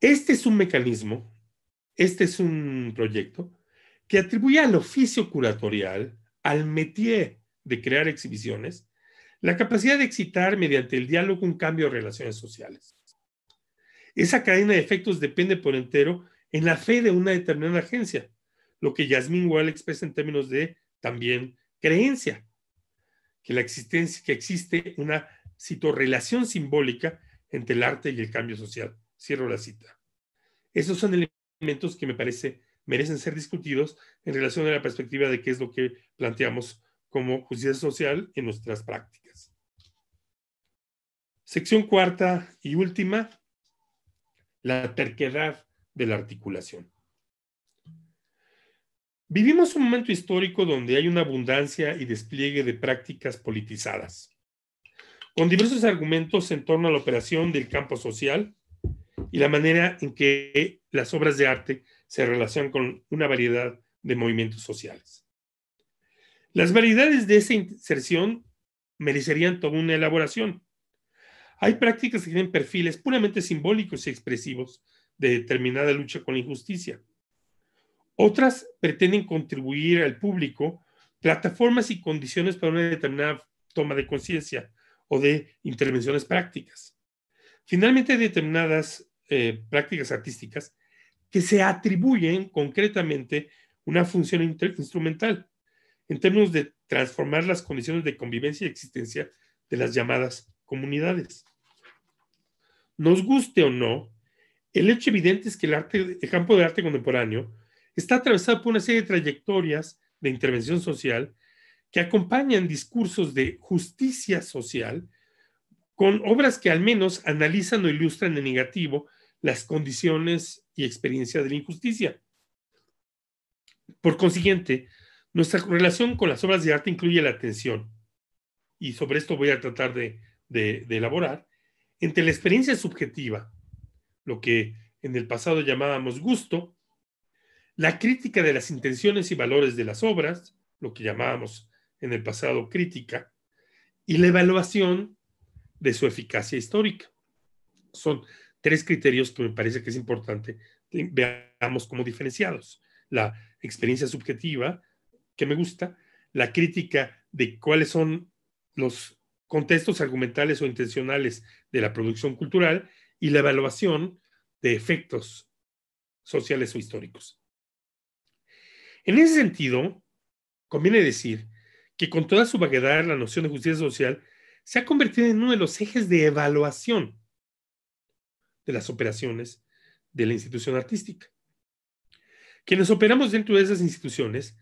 Speaker 3: Este es un mecanismo, este es un proyecto que atribuye al oficio curatorial, al métier de crear exhibiciones, la capacidad de excitar mediante el diálogo un cambio de relaciones sociales. Esa cadena de efectos depende por entero en la fe de una determinada agencia, lo que Yasmin Wall expresa en términos de también creencia, que, la existencia, que existe una citorrelación relación simbólica entre el arte y el cambio social. Cierro la cita. Esos son elementos que me parece merecen ser discutidos en relación a la perspectiva de qué es lo que planteamos como justicia social en nuestras prácticas. Sección cuarta y última, la terquedad de la articulación. Vivimos un momento histórico donde hay una abundancia y despliegue de prácticas politizadas, con diversos argumentos en torno a la operación del campo social y la manera en que las obras de arte se relacionan con una variedad de movimientos sociales. Las variedades de esa inserción merecerían toda una elaboración, hay prácticas que tienen perfiles puramente simbólicos y expresivos de determinada lucha con la injusticia. Otras pretenden contribuir al público plataformas y condiciones para una determinada toma de conciencia o de intervenciones prácticas. Finalmente, hay determinadas eh, prácticas artísticas que se atribuyen concretamente una función instrumental en términos de transformar las condiciones de convivencia y existencia de las llamadas comunidades. Nos guste o no, el hecho evidente es que el, arte, el campo de arte contemporáneo está atravesado por una serie de trayectorias de intervención social que acompañan discursos de justicia social con obras que al menos analizan o ilustran en negativo las condiciones y experiencia de la injusticia. Por consiguiente, nuestra relación con las obras de arte incluye la atención. Y sobre esto voy a tratar de de, elaborar, entre la experiencia subjetiva, lo que en el pasado llamábamos gusto, la crítica de las intenciones y valores de las obras, lo que llamábamos en el pasado crítica, y la evaluación de su eficacia histórica. Son tres criterios que me parece que es importante veamos como diferenciados. La experiencia subjetiva, que me gusta, la crítica de cuáles son los contextos argumentales o intencionales de la producción cultural y la evaluación de efectos sociales o históricos. En ese sentido, conviene decir que con toda su vaguedad la noción de justicia social se ha convertido en uno de los ejes de evaluación de las operaciones de la institución artística. Quienes operamos dentro de esas instituciones,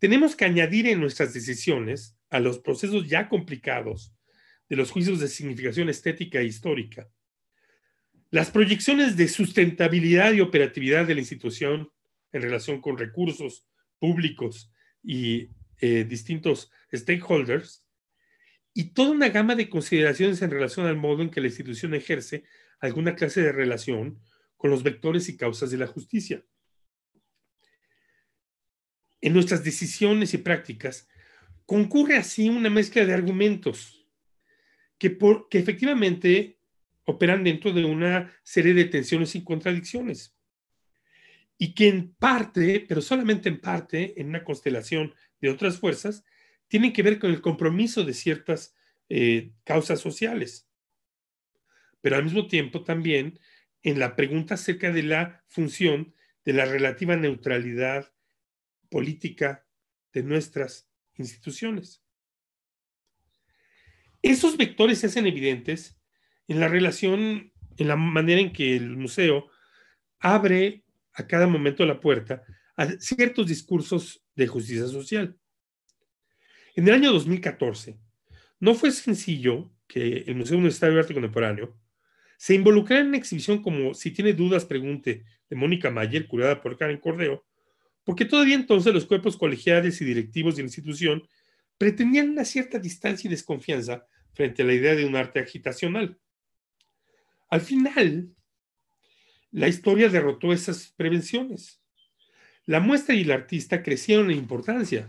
Speaker 3: tenemos que añadir en nuestras decisiones a los procesos ya complicados de los juicios de significación estética e histórica. Las proyecciones de sustentabilidad y operatividad de la institución en relación con recursos públicos y eh, distintos stakeholders, y toda una gama de consideraciones en relación al modo en que la institución ejerce alguna clase de relación con los vectores y causas de la justicia. En nuestras decisiones y prácticas concurre así una mezcla de argumentos que, efectivamente operan dentro de una serie de tensiones y contradicciones. Y que en parte, pero solamente en parte, en una constelación de otras fuerzas, tienen que ver con el compromiso de ciertas eh, causas sociales. Pero al mismo tiempo también en la pregunta acerca de la función de la relativa neutralidad política de nuestras instituciones. Esos vectores se hacen evidentes en la relación, en la manera en que el museo abre a cada momento la puerta a ciertos discursos de justicia social. En el año 2014, no fue sencillo que el Museo Universitario de Arte Contemporáneo se involucrara en una exhibición como Si tiene dudas, pregunte, de Mónica Mayer, curada por Karen Cordeo, porque todavía entonces los cuerpos colegiales y directivos de la institución pretendían una cierta distancia y desconfianza frente a la idea de un arte agitacional. Al final, la historia derrotó esas prevenciones. La muestra y el artista crecieron en importancia,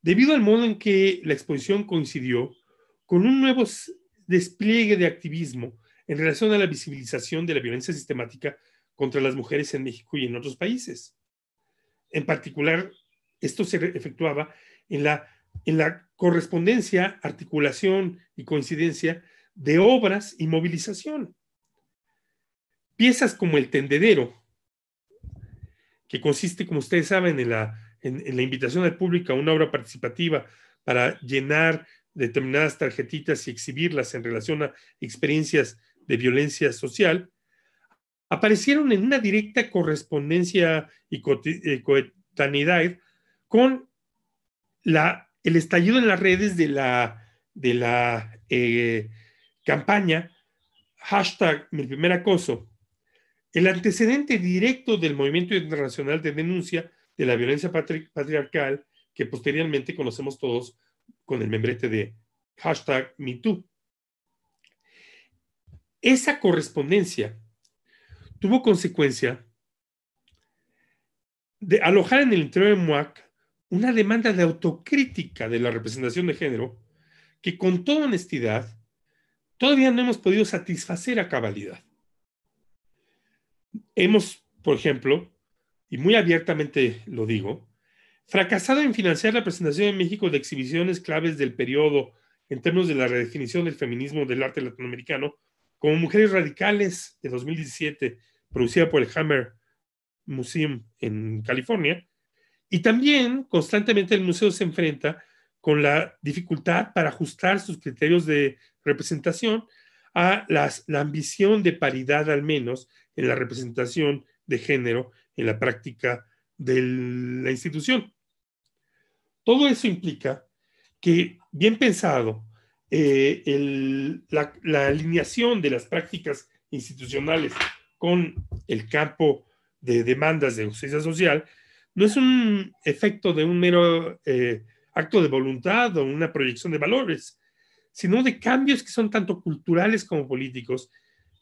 Speaker 3: debido al modo en que la exposición coincidió con un nuevo despliegue de activismo en relación a la visibilización de la violencia sistemática contra las mujeres en México y en otros países. En particular, esto se efectuaba en la, en la correspondencia, articulación y coincidencia de obras y movilización. Piezas como el tendedero, que consiste, como ustedes saben, en la, la invitación al público a una obra participativa para llenar determinadas tarjetitas y exhibirlas en relación a experiencias de violencia social, aparecieron en una directa correspondencia y eh, coetaneidad con la el estallido en las redes de la, de la eh, campaña hashtag mi primer acoso, el antecedente directo del movimiento internacional de denuncia de la violencia patriarcal que posteriormente conocemos todos con el membrete de hashtag MeToo. Esa correspondencia tuvo consecuencia de alojar en el interior de MUAC una demanda de autocrítica de la representación de género que con toda honestidad todavía no hemos podido satisfacer a cabalidad. Hemos, por ejemplo, y muy abiertamente lo digo, fracasado en financiar la presentación en México de exhibiciones claves del periodo en términos de la redefinición del feminismo del arte latinoamericano, como Mujeres Radicales de 2017, producida por el Hammer Museum en California, y también constantemente el museo se enfrenta con la dificultad para ajustar sus criterios de representación a la ambición de paridad al menos en la representación de género en la práctica de la institución. Todo eso implica que, bien pensado, eh, la, alineación de las prácticas institucionales con el campo de demandas de justicia social no es un efecto de un mero eh, acto de voluntad o una proyección de valores, sino de cambios que son tanto culturales como políticos,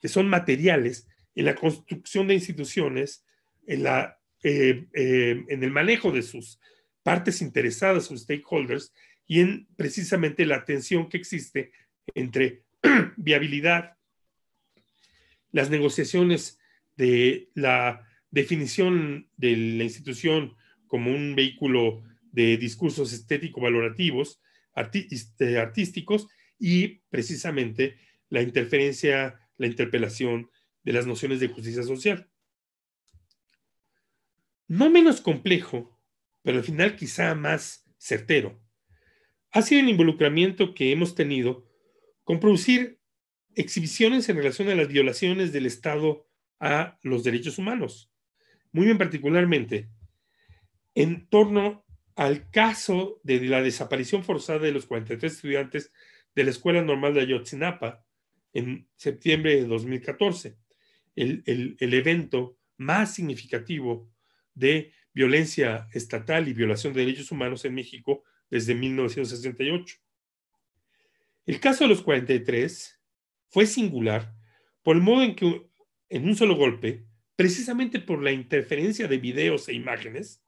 Speaker 3: que son materiales en la construcción de instituciones, en, la, eh, eh, en el manejo de sus partes interesadas, sus stakeholders, y en precisamente la tensión que existe entre <clears throat> viabilidad, las negociaciones de la definición de la institución como un vehículo de discursos estético-valorativos, este, artísticos y precisamente la interferencia, la interpelación de las nociones de justicia social. No menos complejo, pero al final quizá más certero, ha sido el involucramiento que hemos tenido con producir exhibiciones en relación a las violaciones del Estado a los derechos humanos muy bien particularmente en torno al caso de la desaparición forzada de los 43 estudiantes de la Escuela Normal de Ayotzinapa en septiembre de 2014, el, evento más significativo de violencia estatal y violación de derechos humanos en México desde 1968. El caso de los 43 fue singular por el modo en que en un solo golpe precisamente por la interferencia de videos e imágenes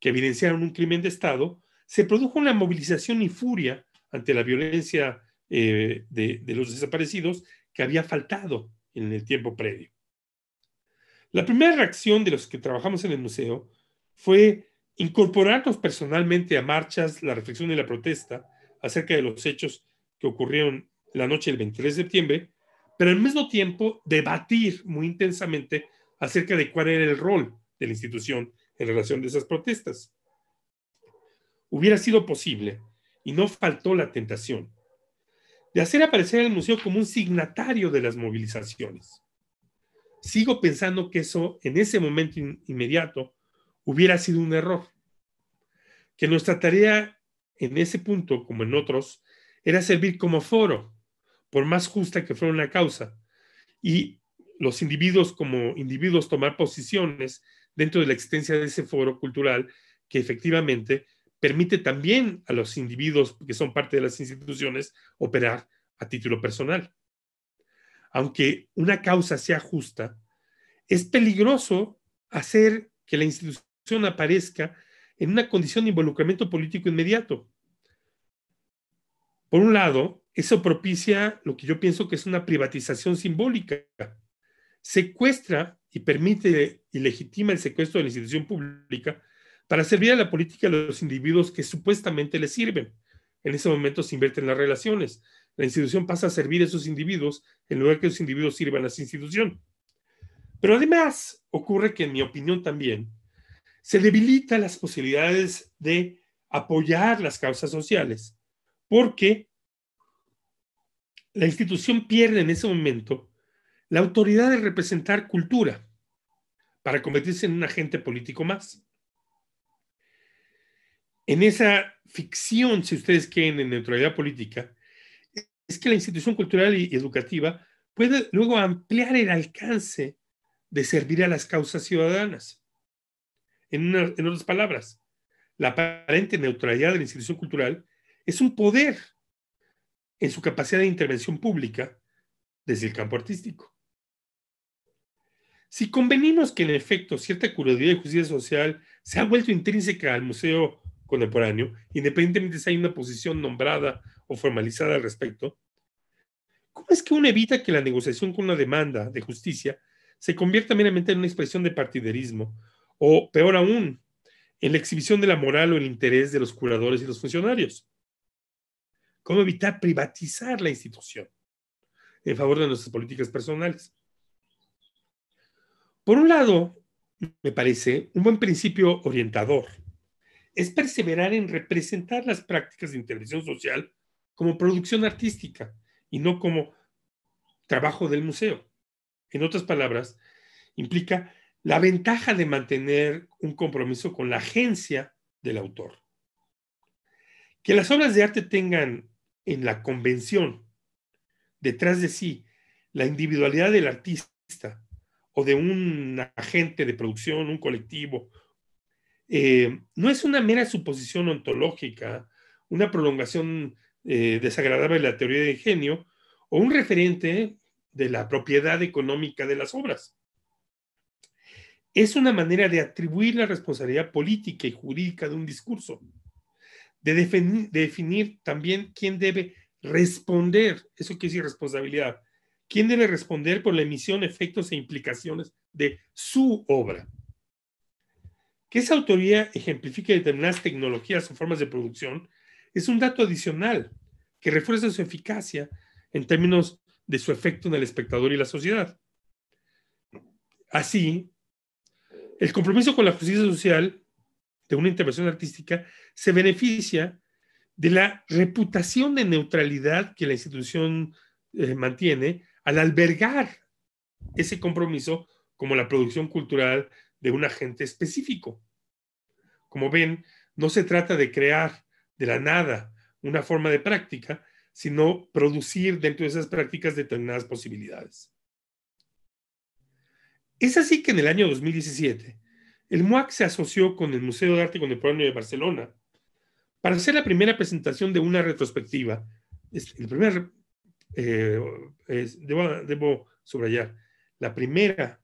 Speaker 3: que evidenciaron un crimen de Estado, se produjo una movilización y furia ante la violencia eh, de, de los desaparecidos que había faltado en el tiempo previo. La primera reacción de los que trabajamos en el museo fue incorporarnos personalmente a marchas, la reflexión y la protesta acerca de los hechos que ocurrieron la noche del 23 de septiembre pero al mismo tiempo debatir muy intensamente acerca de cuál era el rol de la institución en relación de esas protestas. Hubiera sido posible, y no faltó la tentación, de hacer aparecer al museo como un signatario de las movilizaciones. Sigo pensando que eso en ese momento inmediato hubiera sido un error, que nuestra tarea en ese punto, como en otros, era servir como foro por más justa que fuera una causa. Y los individuos como individuos tomar posiciones dentro de la existencia de ese foro cultural que efectivamente permite también a los individuos que son parte de las instituciones operar a título personal. Aunque una causa sea justa, es peligroso hacer que la institución aparezca en una condición de involucramiento político inmediato. Por un lado, eso propicia lo que yo pienso que es una privatización simbólica. Secuestra y permite y legitima el secuestro de la institución pública para servir a la política de los individuos que supuestamente le sirven. En ese momento se invierten las relaciones. La institución pasa a servir a esos individuos en lugar que esos individuos sirvan a esa institución. Pero además ocurre que, en mi opinión también, se debilitan las posibilidades de apoyar las causas sociales, porque la institución pierde en ese momento la autoridad de representar cultura para convertirse en un agente político más. En esa ficción, si ustedes quieren, en neutralidad política, es que la institución cultural y educativa puede luego ampliar el alcance de servir a las causas ciudadanas. En, en otras palabras, la aparente neutralidad de la institución cultural es un poder en su capacidad de intervención pública desde el campo artístico. Si convenimos que en efecto cierta curaduría y justicia social se ha vuelto intrínseca al museo contemporáneo, independientemente si hay una posición nombrada o formalizada al respecto, ¿cómo es que uno evita que la negociación con una demanda de justicia se convierta meramente en una expresión de partiderismo o, peor aún, en la exhibición de la moral o el interés de los curadores y los funcionarios? cómo evitar privatizar la institución en favor de nuestras políticas personales. Por un lado, me parece un buen principio orientador es perseverar en representar las prácticas de intervención social como producción artística y no como trabajo del museo. En otras palabras, implica la ventaja de mantener un compromiso con la agencia del autor. Que las obras de arte tengan en la convención detrás de sí la individualidad del artista o de un agente de producción, un colectivo, eh, no es una mera suposición ontológica, una prolongación eh, desagradable de la teoría del genio o un referente de la propiedad económica de las obras. Es una manera de atribuir la responsabilidad política y jurídica de un discurso de definir, también quién debe responder, eso que es irresponsabilidad, quién debe responder por la emisión, efectos e implicaciones de su obra. Que esa autoría ejemplifique determinadas tecnologías o formas de producción es un dato adicional que refuerza su eficacia en términos de su efecto en el espectador y la sociedad. Así, el compromiso con la justicia social de una intervención artística se beneficia de la reputación de neutralidad que la institución eh, mantiene al albergar ese compromiso como la producción cultural de un agente específico. Como ven, no se trata de crear de la nada una forma de práctica, sino producir dentro de esas prácticas determinadas posibilidades. Es así que en el año 2017, el MUAC se asoció con el Museo de Arte Contemporáneo de Barcelona para hacer la primera presentación de una retrospectiva. Eh, debo, subrayar, la primera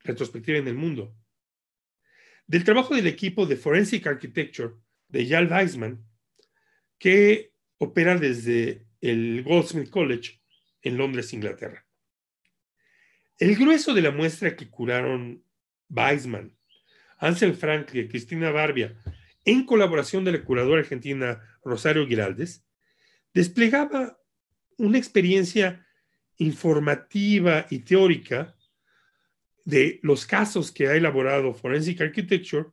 Speaker 3: retrospectiva en el mundo. Del trabajo del equipo de Forensic Architecture de Jal Weisman, que opera desde el Goldsmith College en Londres, Inglaterra. El grueso de la muestra que curaron Weisman Ansel Frank y Cristina Barbia, en colaboración de la curadora argentina Rosario Giraldes, desplegaba una experiencia informativa y teórica de los casos que ha elaborado Forensic Architecture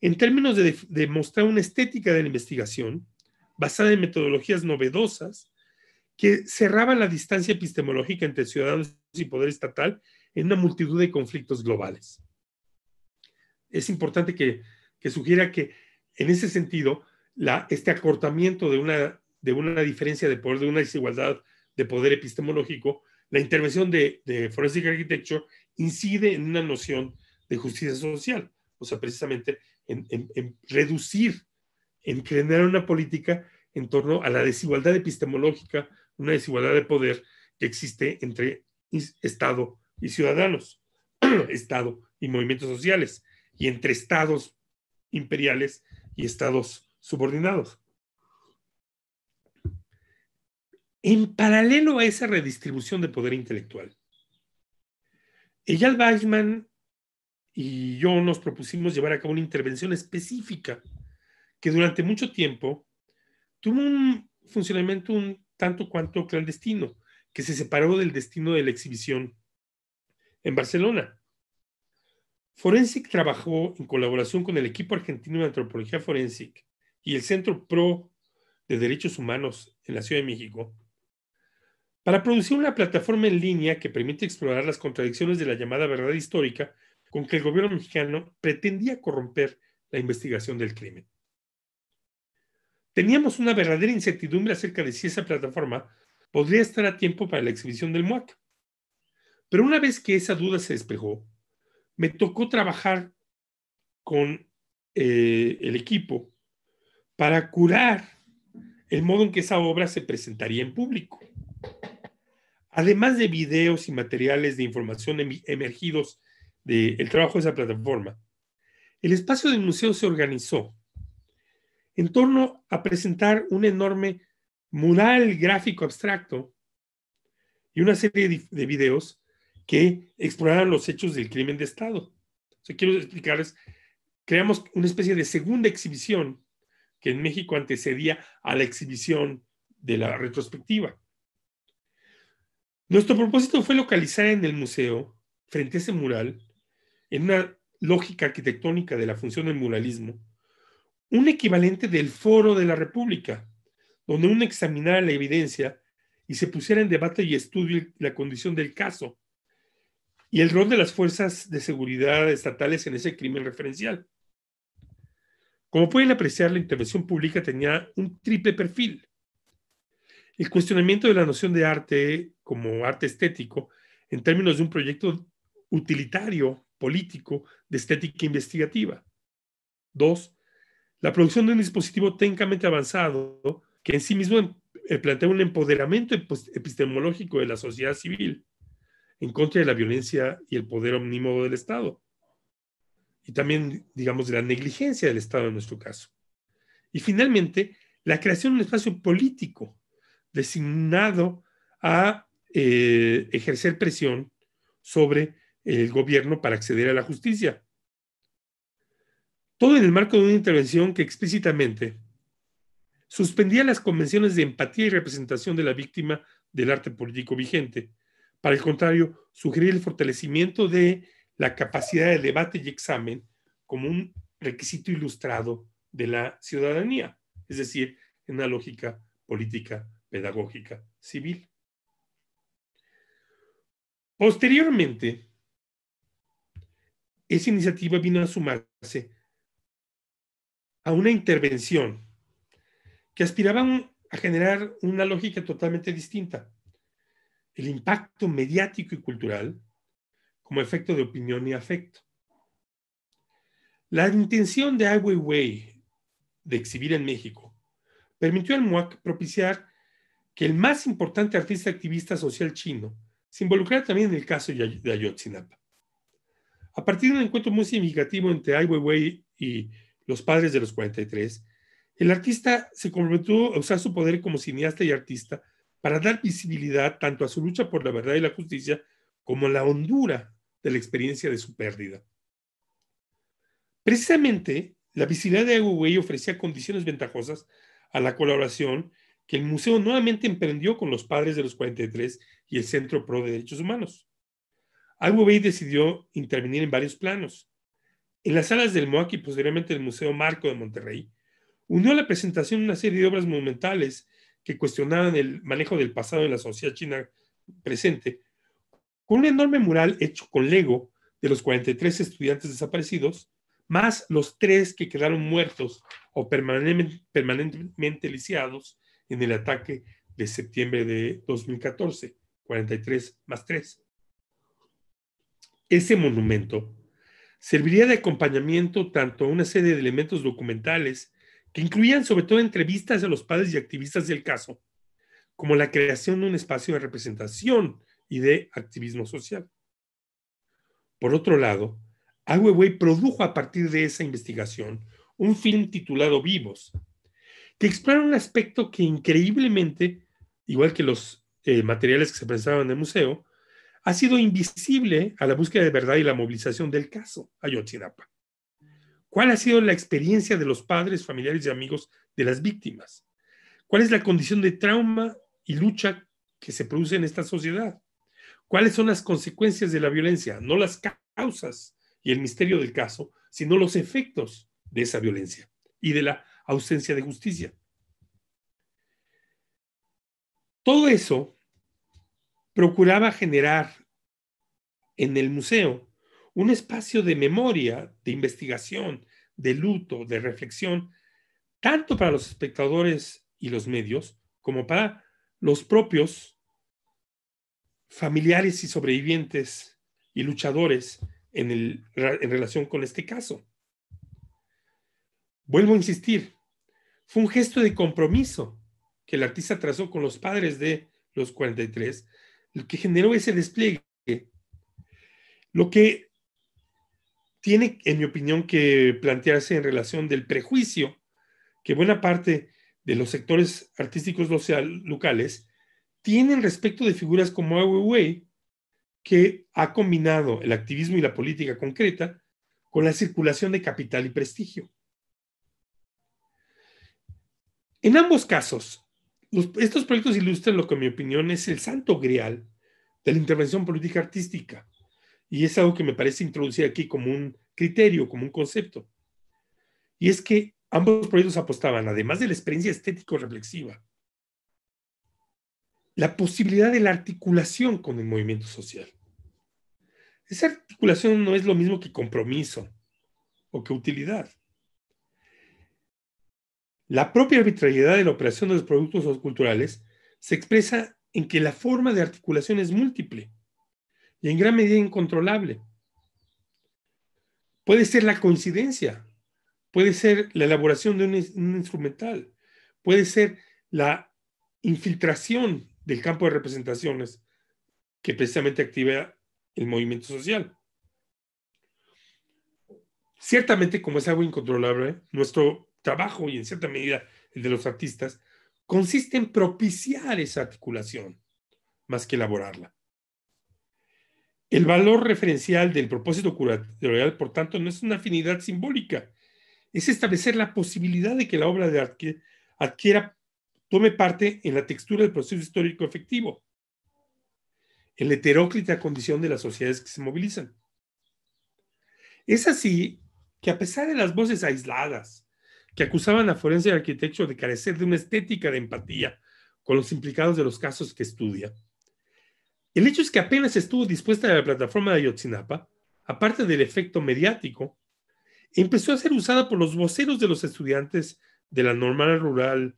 Speaker 3: en términos de, demostrar mostrar una estética de la investigación basada en metodologías novedosas que cerraban la distancia epistemológica entre ciudadanos y poder estatal en una multitud de conflictos globales es importante que, sugiera que en ese sentido, este acortamiento de una, diferencia de poder, de una desigualdad de poder epistemológico, la intervención de, Forensic Architecture incide en una noción de justicia social, o sea, precisamente en, reducir, en crear una política en torno a la desigualdad epistemológica, una desigualdad de poder que existe entre Estado y ciudadanos, <clears throat> Estado y movimientos sociales y entre estados imperiales y estados subordinados. En paralelo a esa redistribución de poder intelectual, Eyal Weissman y yo nos propusimos llevar a cabo una intervención específica que durante mucho tiempo tuvo un funcionamiento un tanto cuanto clandestino, que se separó del destino de la exhibición en Barcelona. Forensic trabajó en colaboración con el equipo argentino de antropología forensic y el Centro Pro de Derechos Humanos en la Ciudad de México para producir una plataforma en línea que permite explorar las contradicciones de la llamada verdad histórica con que el gobierno mexicano pretendía corromper la investigación del crimen. Teníamos una verdadera incertidumbre acerca de si esa plataforma podría estar a tiempo para la exhibición del MUAC. Pero una vez que esa duda se despejó, me tocó trabajar con eh, el equipo para curar el modo en que esa obra se presentaría en público. Además de videos y materiales de información emergidos del trabajo de esa plataforma, el espacio del museo se organizó en torno a presentar un enorme mural gráfico abstracto y una serie de videos que exploraran los hechos del crimen de Estado. O quiero explicarles, creamos una especie de segunda exhibición que en México antecedía a la exhibición de la retrospectiva. Nuestro propósito fue localizar en el museo, frente a ese mural, en una lógica arquitectónica de la función del muralismo, un equivalente del foro de la República, donde uno examinara la evidencia y se pusiera en debate y estudio la condición del caso, y el rol de las fuerzas de seguridad estatales en ese crimen referencial. Como pueden apreciar, la intervención pública tenía un triple perfil. El cuestionamiento de la noción de arte como arte estético en términos de un proyecto utilitario, político, de estética investigativa. Dos, la producción de un dispositivo técnicamente avanzado que en sí mismo em, eh, plantea un empoderamiento pues, epistemológico de la sociedad civil en contra de la violencia y el poder omnímodo del Estado. Y también, digamos, de la negligencia del Estado en nuestro caso. Y finalmente, la creación de un espacio político designado a eh, ejercer presión sobre el gobierno para acceder a la justicia. Todo en el marco de una intervención que explícitamente suspendía las convenciones de empatía y representación de la víctima del arte político vigente, para el contrario, sugerir el fortalecimiento de la capacidad de debate y examen como un requisito ilustrado de la ciudadanía, es decir, en una lógica política, pedagógica, civil. Posteriormente, esa iniciativa vino a sumarse a una intervención que aspiraba a generar una lógica totalmente distinta el impacto mediático y cultural como efecto de opinión y afecto. La intención de Ai Weiwei de exhibir en México permitió al MUAC propiciar que el más importante artista activista social chino se involucrara también en el caso de Ayotzinapa. A partir de un encuentro muy significativo entre Ai Weiwei y los padres de los 43, el artista se comprometió a usar su poder como cineasta y artista para dar visibilidad tanto a su lucha por la verdad y la justicia como a la hondura de la experiencia de su pérdida. Precisamente, la visibilidad de Agüey ofrecía condiciones ventajosas a la colaboración que el museo nuevamente emprendió con los padres de los 43 y el Centro Pro de Derechos Humanos. Agüey decidió intervenir en varios planos. En las salas del MOAC y posteriormente del Museo Marco de Monterrey, unió a la presentación una serie de obras monumentales que cuestionaban el manejo del pasado en la sociedad china presente, con un enorme mural hecho con Lego de los 43 estudiantes desaparecidos, más los tres que quedaron muertos o permanentemente lisiados en el ataque de septiembre de 2014, 43 más 3. Ese monumento serviría de acompañamiento tanto a una serie de elementos documentales que incluían sobre todo entrevistas a los padres y activistas del caso, como la creación de un espacio de representación y de activismo social. Por otro lado, Awe produjo a partir de esa investigación un film titulado Vivos, que explora un aspecto que increíblemente, igual que los eh, materiales que se presentaban en el museo, ha sido invisible a la búsqueda de verdad y la movilización del caso Ayotzinapa. ¿Cuál ha sido la experiencia de los padres, familiares y amigos de las víctimas? ¿Cuál es la condición de trauma y lucha que se produce en esta sociedad? ¿Cuáles son las consecuencias de la violencia? No las causas y el misterio del caso, sino los efectos de esa violencia y de la ausencia de justicia. Todo eso procuraba generar en el museo un espacio de memoria, de investigación, de luto, de reflexión, tanto para los espectadores y los medios como para los propios familiares y sobrevivientes y luchadores en, el, relación con este caso. Vuelvo a insistir, fue un gesto de compromiso que el artista trazó con los padres de los 43, lo que generó ese despliegue. Lo que tiene, en mi opinión, que plantearse en relación del prejuicio que buena parte de los sectores artísticos locales tienen respecto de figuras como Ai Weiwei, que ha combinado el activismo y la política concreta con la circulación de capital y prestigio. En ambos casos, estos proyectos ilustran lo que en mi opinión es el santo grial de la intervención política artística, y es algo que me parece introducir aquí como un criterio, como un concepto. Y es que ambos proyectos apostaban, además de la experiencia estético-reflexiva, la posibilidad de la articulación con el movimiento social. Esa articulación no es lo mismo que compromiso o que utilidad. La propia arbitrariedad de la operación de los productos culturales se expresa en que la forma de articulación es múltiple y en gran medida incontrolable. Puede ser la coincidencia, puede ser la elaboración de un, instrumental, puede ser la infiltración del campo de representaciones que precisamente activa el movimiento social. Ciertamente, como es algo incontrolable, nuestro trabajo y en cierta medida el de los artistas consiste en propiciar esa articulación más que elaborarla. El valor referencial del propósito curatorial, por tanto, no es una afinidad simbólica, es establecer la posibilidad de que la obra de arte adquiera, tome parte en la textura del proceso histórico efectivo, en la heteróclita condición de las sociedades que se movilizan. Es así que a pesar de las voces aisladas que acusaban a Forense arquitecto de carecer de una estética de empatía con los implicados de los casos que estudia, el hecho es que apenas estuvo dispuesta la plataforma de Ayotzinapa, aparte del efecto mediático, empezó a ser usada por los voceros de los estudiantes de la normal rural,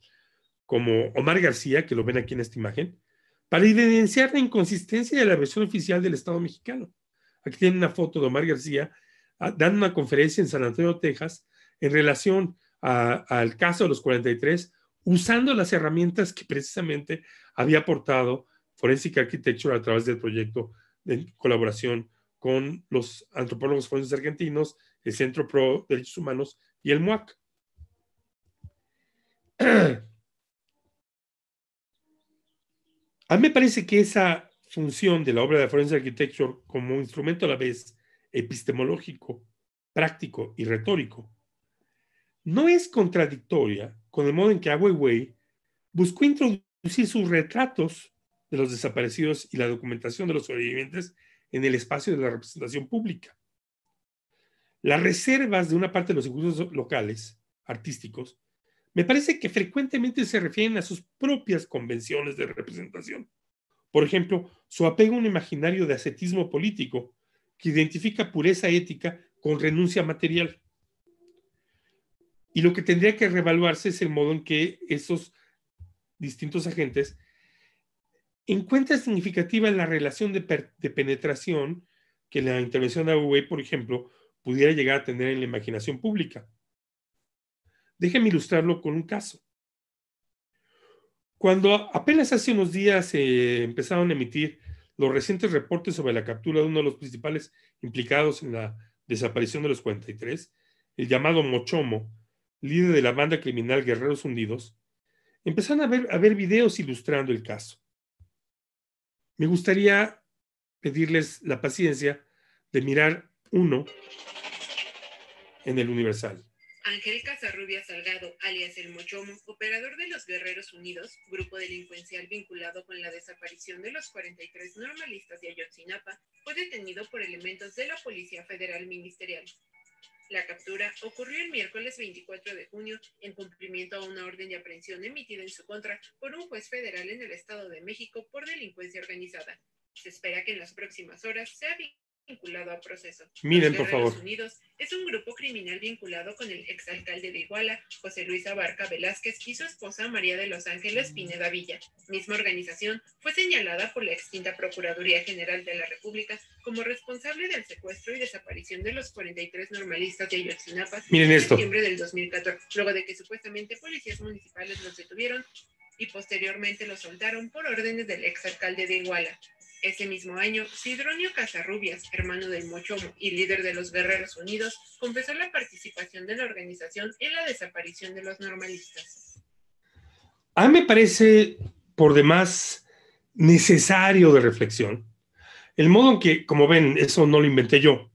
Speaker 3: como Omar García, que lo ven aquí en esta imagen, para evidenciar la inconsistencia de la versión oficial del Estado mexicano. Aquí tienen una foto de Omar García ah, dando una conferencia en San Antonio, Texas, en relación al caso de los 43, usando las herramientas que precisamente había aportado Forensic Architecture a través del proyecto de colaboración con los antropólogos forenses argentinos, el Centro Pro Derechos Humanos y el MUAC. <clears throat> A mí me parece que esa función de la obra de Forensic Architecture como instrumento a la vez epistemológico, práctico y retórico, no es contradictoria con el modo en que Wei buscó introducir sus retratos de los desaparecidos y la documentación de los sobrevivientes en el espacio de la representación pública. Las reservas de una parte de los recursos locales, artísticos, me parece que frecuentemente se refieren a sus propias convenciones de representación. Por ejemplo, su apego a un imaginario de ascetismo político que identifica pureza ética con renuncia material. Y lo que tendría que revaluarse es el modo en que esos distintos agentes encuentra significativa la relación de, penetración que la intervención de Huawei, por ejemplo, pudiera llegar a tener en la imaginación pública. Déjeme ilustrarlo con un caso. Cuando apenas hace unos días se empezaron a emitir los recientes reportes sobre la captura de uno de los principales implicados en la desaparición de los 43, el llamado Mochomo, líder de la banda criminal Guerreros Hundidos, empezaron a ver videos ilustrando el caso. Me gustaría pedirles la paciencia de mirar uno en el Universal.
Speaker 4: Ángel Casarrubia Salgado, alias El Mochomo, operador de los Guerreros Unidos, grupo delincuencial vinculado con la desaparición de los 43 normalistas de Ayotzinapa, fue detenido por elementos de la Policía Federal Ministerial. La captura ocurrió el miércoles 24 de junio en cumplimiento a una orden de aprehensión emitida en su contra por un juez federal en el Estado de México por delincuencia organizada. Se espera que en las próximas horas sea vinculado a proceso. Miren, por favor. Unidos es un grupo criminal vinculado con el exalcalde de Iguala, José Luis Abarca Velázquez, y su esposa María de Los Ángeles Pineda Villa. Misma organización fue señalada por la extinta Procuraduría General de la República como responsable del secuestro y desaparición de los 43 normalistas de Ayotzinapa Miren en septiembre del 2014, luego de que supuestamente policías municipales los detuvieron y posteriormente los soltaron por órdenes del exalcalde de Iguala. Ese mismo año, Sidronio Casarrubias, hermano del Mochomo y líder de los Guerreros Unidos, confesó la participación de la organización en la desaparición de los normalistas.
Speaker 3: A mí me parece, por demás, necesario de reflexión. El modo en que, como ven, eso no lo inventé yo,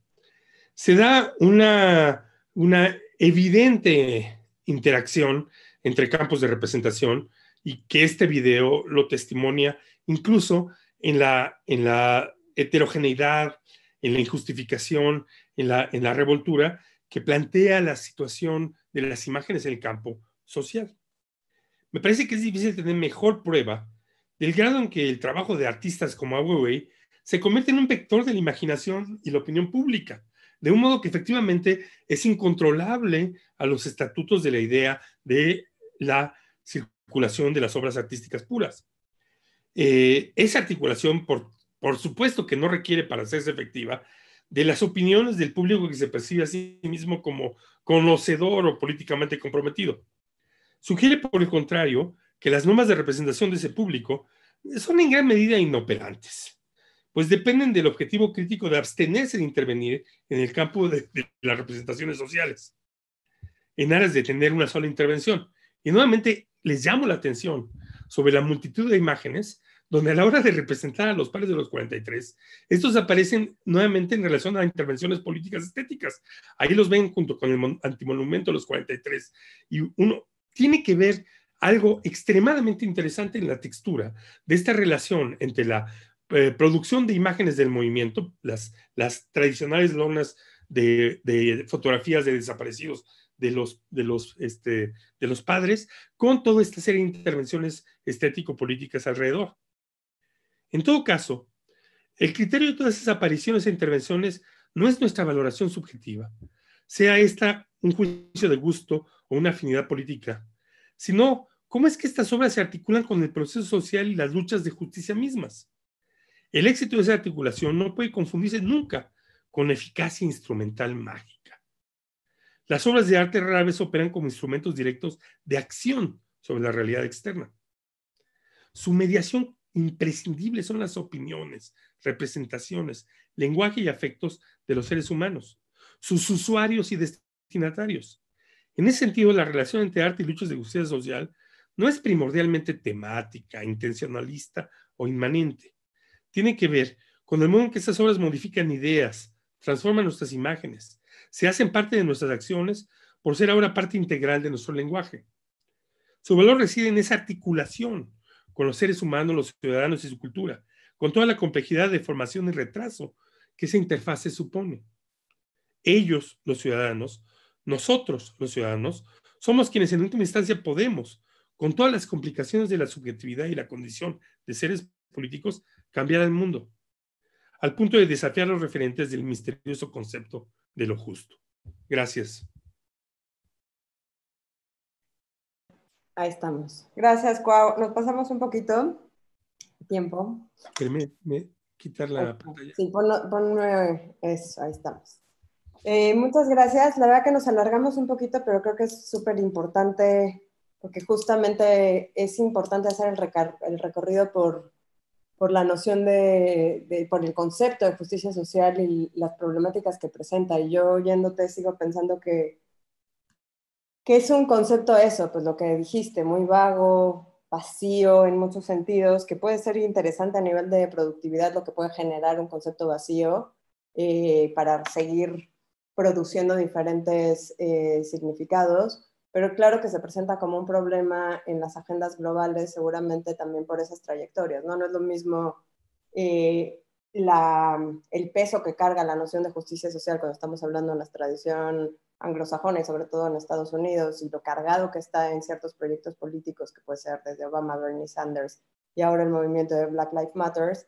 Speaker 3: se da una, una evidente interacción entre campos de representación y que este video lo testimonia incluso en la, heterogeneidad, en la injustificación, en la, revoltura que plantea la situación de las imágenes en el campo social. Me parece que es difícil tener mejor prueba del grado en que el trabajo de artistas como Huawei se convierte en un vector de la imaginación y la opinión pública, de un modo que efectivamente es incontrolable a los estatutos de la idea de la circulación de las obras artísticas puras. Eh, esa articulación, por, por supuesto que no requiere para hacerse efectiva, de las opiniones del público que se percibe a sí mismo como conocedor o políticamente comprometido. Sugiere, por el contrario, que las normas de representación de ese público son en gran medida inoperantes, pues dependen del objetivo crítico de abstenerse de intervenir en el campo de, de las representaciones sociales, en aras de tener una sola intervención. Y nuevamente les llamo la atención sobre la multitud de imágenes donde a la hora de representar a los padres de los 43, estos aparecen nuevamente en relación a intervenciones políticas estéticas. Ahí los ven junto con el antimonumento de los 43. Y uno tiene que ver algo extremadamente interesante en la textura de esta relación entre la eh, producción de imágenes del movimiento, las, las tradicionales lonas de, fotografías de desaparecidos de los, de los, este, de los padres, con toda esta serie de intervenciones estético-políticas alrededor. En todo caso, el criterio de todas esas apariciones e intervenciones no es nuestra valoración subjetiva, sea esta un juicio de gusto o una afinidad política, sino cómo es que estas obras se articulan con el proceso social y las luchas de justicia mismas. El éxito de esa articulación no puede confundirse nunca con eficacia instrumental mágica. Las obras de arte rara vez operan como instrumentos directos de acción sobre la realidad externa. Su mediación imprescindibles son las opiniones, representaciones, lenguaje y afectos de los seres humanos, sus usuarios y destinatarios. En ese sentido, la relación entre arte y luchas de justicia social no es primordialmente temática, intencionalista o inmanente. Tiene que ver con el modo en que estas obras modifican ideas, transforman nuestras imágenes, se hacen parte de nuestras acciones por ser ahora parte integral de nuestro lenguaje. Su valor reside en esa articulación con los seres humanos, los ciudadanos y su cultura, con toda la complejidad de formación y retraso que esa interfase supone. Ellos, los ciudadanos, nosotros, los ciudadanos, somos quienes en última instancia podemos, con todas las complicaciones de la subjetividad y la condición de seres políticos, cambiar el mundo, al punto de desafiar los referentes del misterioso concepto de lo justo. Gracias.
Speaker 2: Ahí estamos. Gracias, Cuau. Nos pasamos un poquito tiempo.
Speaker 3: quitar la
Speaker 2: pantalla. Sí, eso, ahí estamos. Eh, muchas gracias. La verdad que nos alargamos un poquito, pero creo que es súper importante, porque justamente es importante hacer el, el recorrido por, por la noción de, de, por el concepto de justicia social y las problemáticas que presenta. Y yo oyéndote sigo pensando que que es un concepto eso, pues lo que dijiste, muy vago, vacío en muchos sentidos, que puede ser interesante a nivel de productividad lo que puede generar un concepto vacío eh, para seguir produciendo diferentes eh, significados, pero claro que se presenta como un problema en las agendas globales, seguramente también por esas trayectorias, ¿no? No es lo mismo eh, el peso que carga la noción de justicia social cuando estamos hablando de la tradición anglosajones, sobre todo en Estados Unidos, y lo cargado que está en ciertos proyectos políticos, que puede ser desde Obama, Bernie Sanders y ahora el movimiento de Black Lives Matters,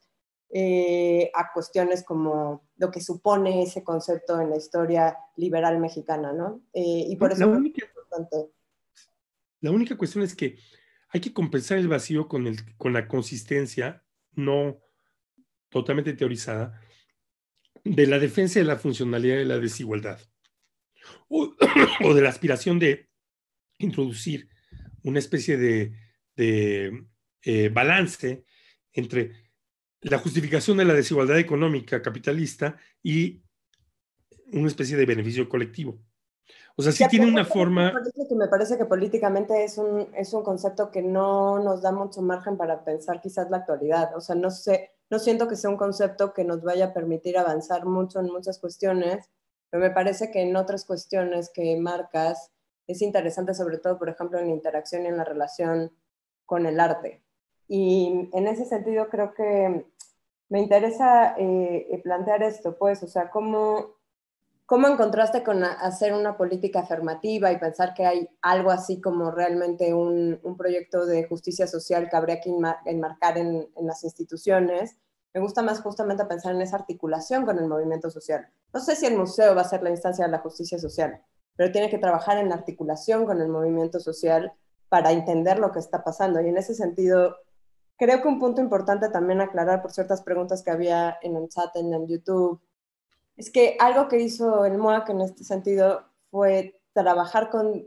Speaker 2: eh, a cuestiones como lo que supone ese concepto en la historia liberal mexicana, ¿no? Eh, y por la eso única,
Speaker 3: La única cuestión es que hay que compensar el vacío con, el, con la consistencia, no totalmente teorizada, de la defensa de la funcionalidad de la desigualdad. <coughs> o, de la aspiración de introducir una especie de, eh, balance entre la justificación de la desigualdad económica capitalista y una especie de beneficio colectivo. O sea, sí tiene una forma...
Speaker 2: Que me parece que políticamente es un, es un concepto que no nos da mucho margen para pensar quizás la actualidad. O sea, no sé, no siento que sea un concepto que nos vaya a permitir avanzar mucho en muchas cuestiones pero me parece que en otras cuestiones que marcas es interesante, sobre todo, por ejemplo, en la interacción y en la relación con el arte. Y en ese sentido creo que me interesa eh, eh, plantear esto, pues, o sea, cómo, cómo en contraste con hacer una política afirmativa y pensar que hay algo así como realmente un, proyecto de justicia social que habría que enmarcar en las instituciones, me gusta más justamente pensar en esa articulación con el movimiento social. No sé si el museo va a ser la instancia de la justicia social, pero tiene que trabajar en la articulación con el movimiento social para entender lo que está pasando. Y en ese sentido, creo que un punto importante también aclarar por ciertas preguntas que había en el chat, en el YouTube, es que algo que hizo el MOAC en este sentido fue trabajar con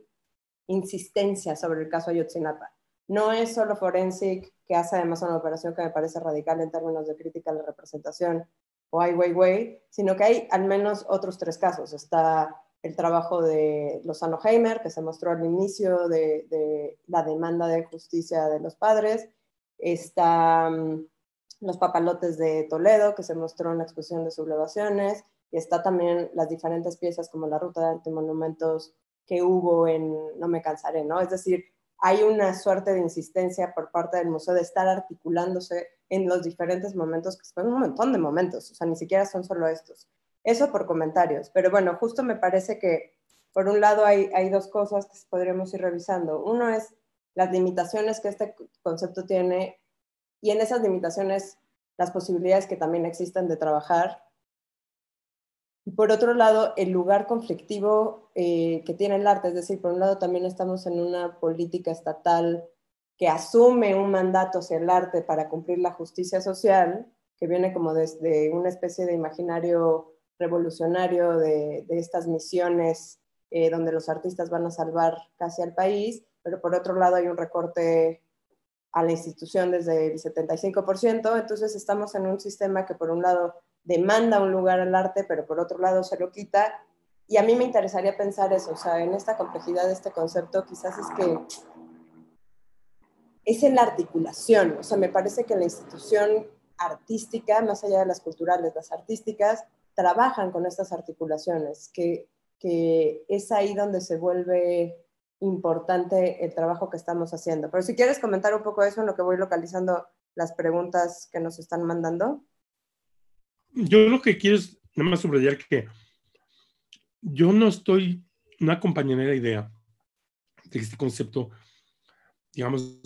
Speaker 2: insistencia sobre el caso Ayotzinapa. No es solo Forensic, que hace además una operación que me parece radical en términos de crítica a la representación, o Ai Weiwei, sino que hay al menos otros tres casos. Está el trabajo de Lozano Heimer, que se mostró al inicio de, la demanda de justicia de los padres. Está mm, los papalotes de Toledo, que se mostró en la exposición de sublevaciones. Y está también las diferentes piezas como la ruta de antimonumentos que hubo en No me cansaré, ¿no? Es decir, hay una suerte de insistencia por parte del museo de estar articulándose en los diferentes momentos, que son un montón de momentos, o sea, ni siquiera son solo estos. Eso por comentarios, pero bueno, justo me parece que por un lado hay, hay dos cosas que podríamos ir revisando. Uno es las limitaciones que este concepto tiene y en esas limitaciones las posibilidades que también existen de trabajar por otro lado, el lugar conflictivo eh, que tiene el arte, es decir, por un lado también estamos en una política estatal que asume un mandato hacia el arte para cumplir la justicia social, que viene como desde una especie de imaginario revolucionario de, estas misiones eh, donde los artistas van a salvar casi al país, pero por otro lado hay un recorte a la institución desde el 75%, entonces estamos en un sistema que por un lado demanda un lugar al arte, pero por otro lado se lo quita. Y a mí me interesaría pensar eso, o sea, en esta complejidad de este concepto quizás es que es en la articulación, o sea, me parece que la institución artística, más allá de las culturales, las artísticas, trabajan con estas articulaciones, que, que es ahí donde se vuelve importante el trabajo que estamos haciendo. Pero si quieres comentar un poco eso, en lo que voy localizando las preguntas que nos están mandando
Speaker 3: yo lo que quiero es nada más subrayar que yo no estoy, no acompañaré la idea de que este concepto, digamos,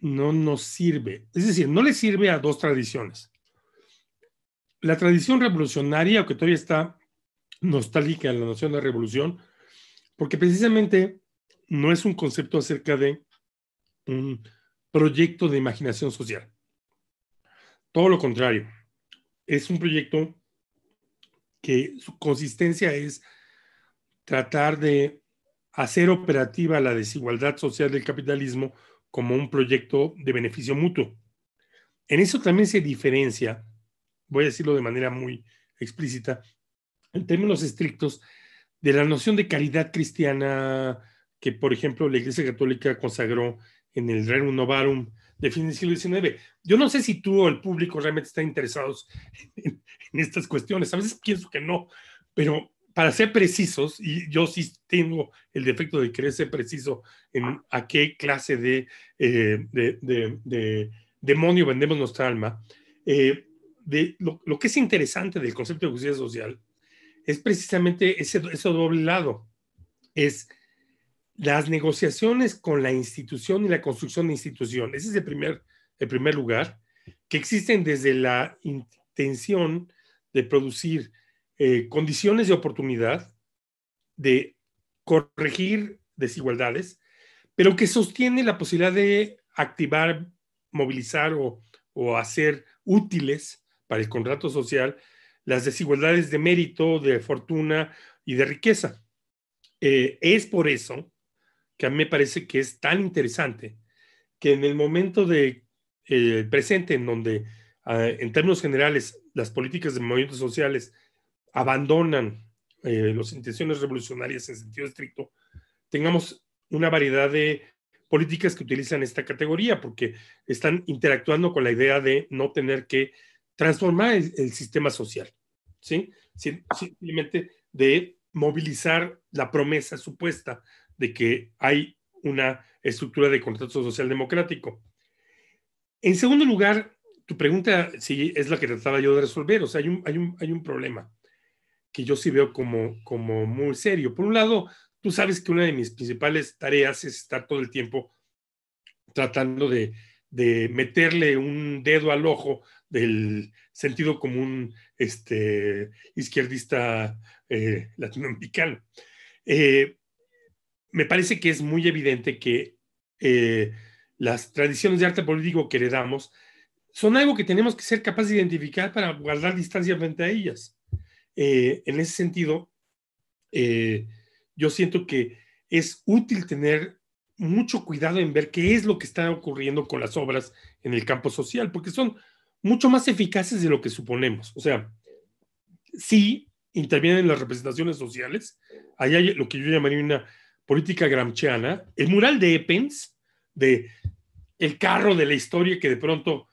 Speaker 3: no nos sirve. Es decir, no le sirve a dos tradiciones. La tradición revolucionaria, que todavía está nostálgica en la noción de revolución, porque precisamente no es un concepto acerca de un proyecto de imaginación social. Todo lo contrario es un proyecto que su consistencia es tratar de hacer operativa la desigualdad social del capitalismo como un proyecto de beneficio mutuo. En eso también se diferencia, voy a decirlo de manera muy explícita, en términos estrictos, de la noción de caridad cristiana que, por ejemplo, la Iglesia Católica consagró en el Rerum Novarum de fin del siglo XIX. Yo no sé si tú o el público realmente están interesados <laughs> en, estas cuestiones. A veces pienso que no, pero para ser precisos, y yo sí tengo el defecto de querer ser preciso en a qué clase de, eh, de, demonio vendemos nuestra alma, eh, de lo, que es interesante del concepto de justicia social es precisamente ese, ese doble lado. Es las negociaciones con la institución y la construcción de instituciones Ese es el primer, el primer lugar, que existen desde la intención de producir eh, condiciones de oportunidad, de corregir desigualdades, pero que sostiene la posibilidad de activar, movilizar o, hacer útiles para el contrato social las desigualdades de mérito, de fortuna y de riqueza. Eh, es por eso que a mí me parece que es tan interesante que en el momento de eh, presente en donde ah, en términos generales las políticas de movimientos sociales abandonan eh, las intenciones revolucionarias en sentido estricto, tengamos una variedad de políticas que utilizan esta categoría porque están interactuando con la idea de no tener que transformar el, el sistema social, ¿sí? Simplemente de movilizar la promesa supuesta de que hay una estructura de contrato social democrático. En segundo lugar, tu pregunta sí es la que trataba yo de resolver. O sea, hay un, hay un, hay un problema que yo sí veo como, como muy serio. Por un lado, tú sabes que una de mis principales tareas es estar todo el tiempo tratando de, de meterle un dedo al ojo del sentido común este, izquierdista eh, latinoamericano. Eh, me parece que es muy evidente que eh, las tradiciones de arte político que heredamos son algo que tenemos que ser capaces de identificar para guardar distancia frente a ellas. Eh, en ese sentido, eh, yo siento que es útil tener mucho cuidado en ver qué es lo que está ocurriendo con las obras en el campo social, porque son mucho más eficaces de lo que suponemos. O sea, sí intervienen las representaciones sociales, ahí hay lo que yo llamaría una política gramsciana, el mural de Eppens, de el carro de la historia que de pronto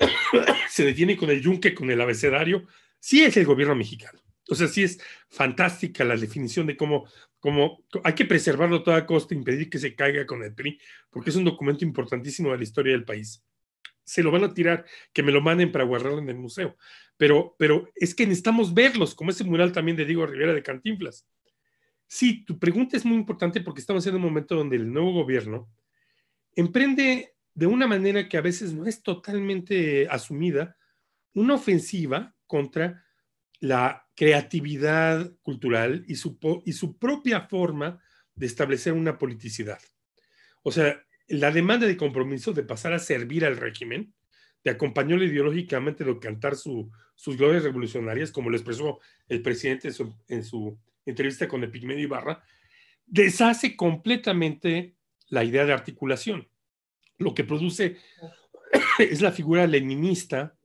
Speaker 3: <coughs> se detiene con el yunque, con el abecedario, sí es el gobierno mexicano. O sea, sí es fantástica la definición de cómo, cómo hay que preservarlo a toda costa, impedir que se caiga con el PRI, porque es un documento importantísimo de la historia del país. Se lo van a tirar, que me lo manden para guardarlo en el museo. Pero, pero es que necesitamos verlos, como ese mural también de Diego Rivera de Cantinflas. Sí, tu pregunta es muy importante porque estamos en un momento donde el nuevo gobierno emprende de una manera que a veces no es totalmente asumida una ofensiva contra la creatividad cultural y su, y su propia forma de establecer una politicidad. O sea, la demanda de compromiso de pasar a servir al régimen, de acompañarlo ideológicamente, de cantar sus glorias revolucionarias, como lo expresó el presidente en su entrevista con Epimedio Ibarra, deshace completamente la idea de articulación. Lo que produce <coughs> es la figura leninista,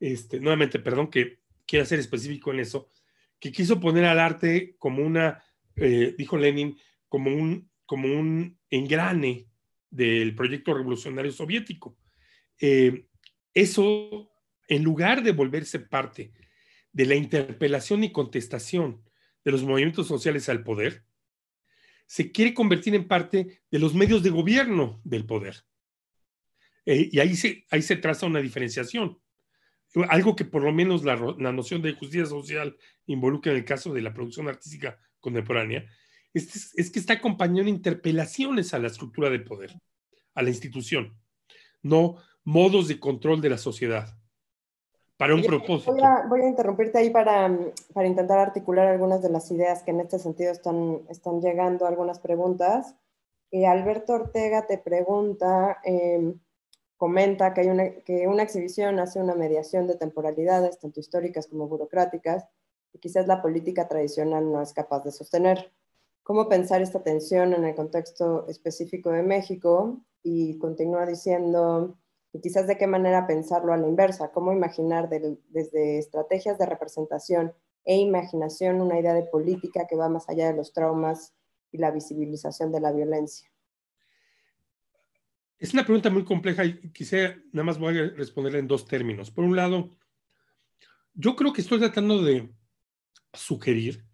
Speaker 3: este, nuevamente, perdón que quiera ser específico en eso, que quiso poner al arte como una, eh, dijo Lenin, como un, como un engrane del proyecto revolucionario soviético. Eh, eso, en lugar de volverse parte de la interpelación y contestación de los movimientos sociales al poder, se quiere convertir en parte de los medios de gobierno del poder. Eh, y ahí se, ahí se traza una diferenciación. Algo que por lo menos la, noción de justicia social involucra en el caso de la producción artística contemporánea, es, es que está acompañando interpelaciones a la estructura de poder, a la institución, no modos de control de la sociedad para un propósito.
Speaker 2: Voy a, interrumpirte ahí para, mm, para, intentar articular algunas de las ideas que en este sentido están, están llegando, algunas preguntas. Alberto Ortega te pregunta, em, comenta que, hay una, que una exhibición hace una mediación de temporalidades, tanto históricas como burocráticas, y quizás la política tradicional no es capaz de sostener. ¿Cómo pensar esta tensión en el contexto específico de México? Y continúa diciendo, y quizás de qué manera pensarlo a la inversa, cómo imaginar desde estrategias de representación e imaginación una idea de política que va más allá de los traumas y la visibilización de la violencia.
Speaker 3: Es una pregunta muy compleja y quizá nada más voy a responderla en dos términos. Por un lado, yo creo que estoy tratando de sugerir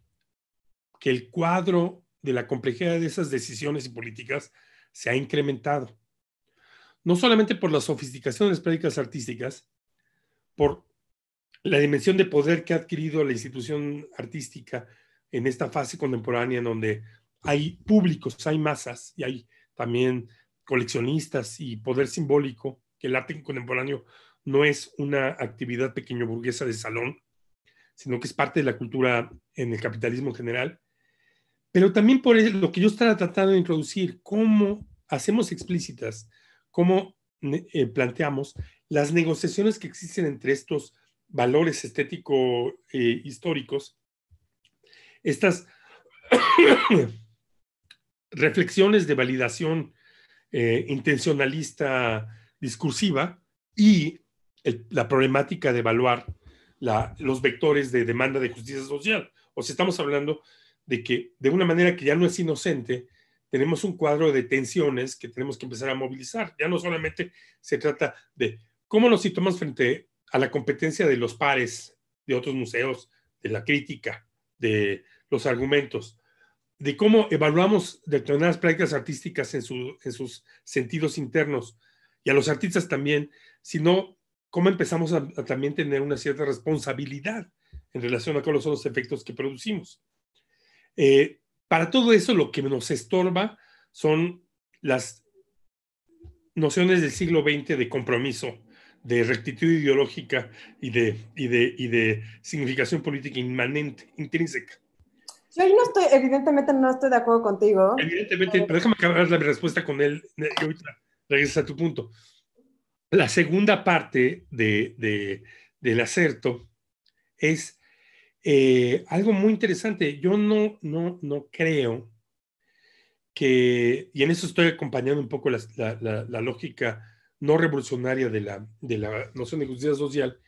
Speaker 3: que el cuadro de la complejidad de esas decisiones y políticas se ha incrementado no solamente por la sofisticación de las prácticas artísticas, por la dimensión de poder que ha adquirido la institución artística en esta fase contemporánea en donde hay públicos, hay masas y hay también coleccionistas y poder simbólico, que el arte contemporáneo no es una actividad pequeño burguesa de salón, sino que es parte de la cultura en el capitalismo general, pero también por lo que yo estaba tratando de introducir, cómo hacemos explícitas cómo eh, planteamos las negociaciones que existen entre estos valores estético eh, históricos, estas <coughs> reflexiones de validación eh, intencionalista discursiva y la problemática de evaluar los vectores de demanda de justicia social. O sea, estamos hablando de que de una manera que ya no es inocente, tenemos un cuadro de tensiones que tenemos que empezar a movilizar. Ya no solamente se trata de cómo nos situamos frente a la competencia de los pares, de otros museos, de la crítica, de los argumentos, de cómo evaluamos determinadas prácticas artísticas en, en sus sentidos internos y a los artistas también, sino cómo empezamos a, también tener una cierta responsabilidad en relación a cuáles son los efectos que producimos. Eh, para todo eso lo que nos estorba son las nociones del siglo XX de compromiso, de rectitud ideológica y de, y de significación política inmanente, intrínseca.
Speaker 2: Yo ahí no estoy, evidentemente no estoy de acuerdo contigo.
Speaker 3: Evidentemente, pero déjame acabar la respuesta con él. Eh, y ahorita a tu punto. La segunda parte del acerto es eh, algo muy interesante, yo no, no, no creo que, y en eso estoy acompañando un poco la, lógica no revolucionaria de la, de la noción de justicia social,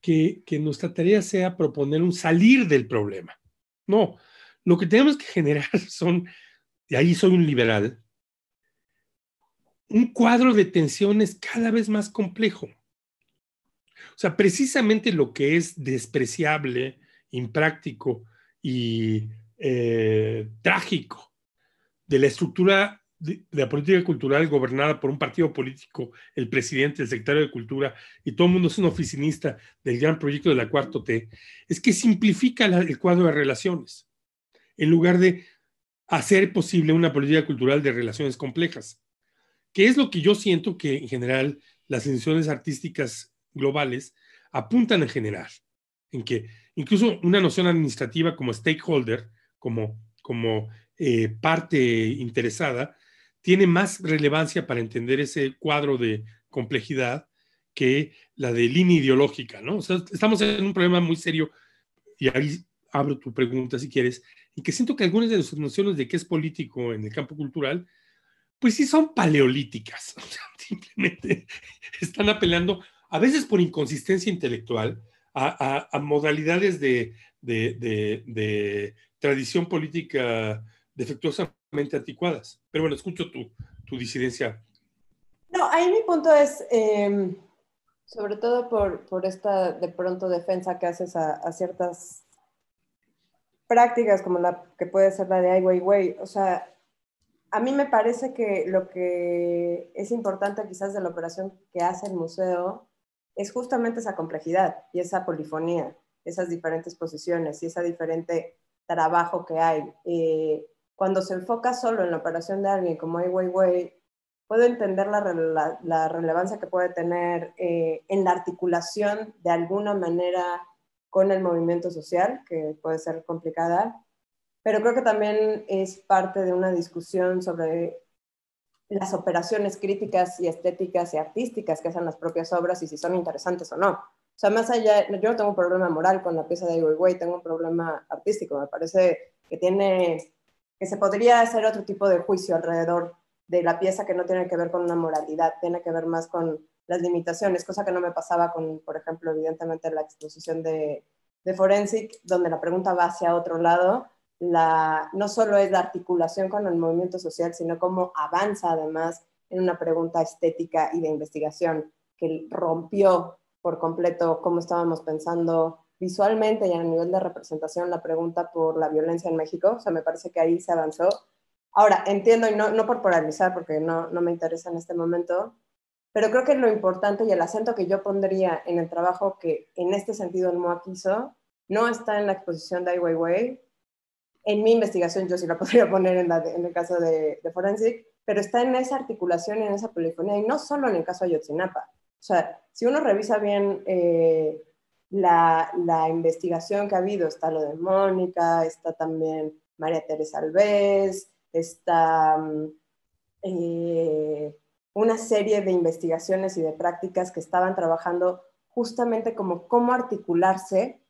Speaker 3: que, que, nuestra tarea sea proponer un salir del problema. No, lo que tenemos que generar <laughs> son, y ahí soy un liberal, un cuadro de tensiones cada vez más complejo. O sea, precisamente lo que es despreciable, impráctico y eh, trágico de la estructura de, la política cultural gobernada por un partido político, el presidente, el secretario de Cultura, y todo el mundo es un oficinista del gran proyecto de la Cuarto T, es que simplifica el cuadro de relaciones, en lugar de hacer posible una política cultural de relaciones complejas, que es lo que yo siento que en general las instituciones artísticas globales apuntan a generar en que incluso una noción administrativa como stakeholder, como, eh, parte interesada, tiene más relevancia para entender ese cuadro de complejidad que la de línea ideológica, ¿no? estamos en un problema muy serio, y ahí abro tu pregunta si quieres, y que siento que algunas de las nociones de qué es político en el campo cultural, pues sí son paleolíticas, <laughs> simplemente están apelando a veces por inconsistencia intelectual, a, modalidades de, de, de, tradición política defectuosamente anticuadas. Pero bueno, escucho tu, tu disidencia.
Speaker 2: No, ahí mi punto es, em, sobre todo por, por, esta de pronto defensa que haces a, a ciertas prácticas como la que puede ser la de Ai Weiwei, o sea, a mí me parece que lo que es importante quizás de la operación que hace el museo es justamente esa complejidad y esa polifonía, esas diferentes posiciones y ese diferente trabajo que hay. Eh, cuando se enfoca solo en la operación de alguien como Ai Weiwei, puedo entender la, relevancia que puede tener eh, en la articulación de alguna manera con el movimiento social, que puede ser complicada, pero creo que también es parte de una discusión sobre las operaciones críticas y estéticas y artísticas que hacen las propias obras y si son interesantes o no. O sea, más allá, yo no tengo un problema moral con la pieza de Weiwei, tengo un problema artístico, me parece que tiene, que se podría hacer otro tipo de juicio alrededor de la pieza que no tiene que ver con una moralidad, tiene que ver más con las limitaciones, cosa que no me pasaba con, por ejemplo, evidentemente la exposición de, de Forensic, donde la pregunta va hacia otro lado no solo es la articulación con el movimiento social, sino cómo avanza además en una pregunta estética y de investigación que rompió por completo cómo estábamos pensando visualmente y a nivel de representación la pregunta por la violencia en México. O sea, me parece que ahí se avanzó. Ahora, entiendo, y no, no por polarizar porque no, no me interesa en este momento, pero creo que lo importante y el acento que yo pondría en el trabajo que en este sentido el MOAC hizo no está en la exposición de Ai Weiwei, en mi investigación yo sí la <laughs> podría poner en, el caso de, Forensic, pero está en esa articulación y en esa polifonía, y no solo en el caso de Ayotzinapa. O sea, si uno revisa bien eh, la, investigación que ha habido, está lo de Mónica, está también María Teresa Alves, está mm, eh, una serie de investigaciones y de prácticas que estaban trabajando justamente como cómo articularse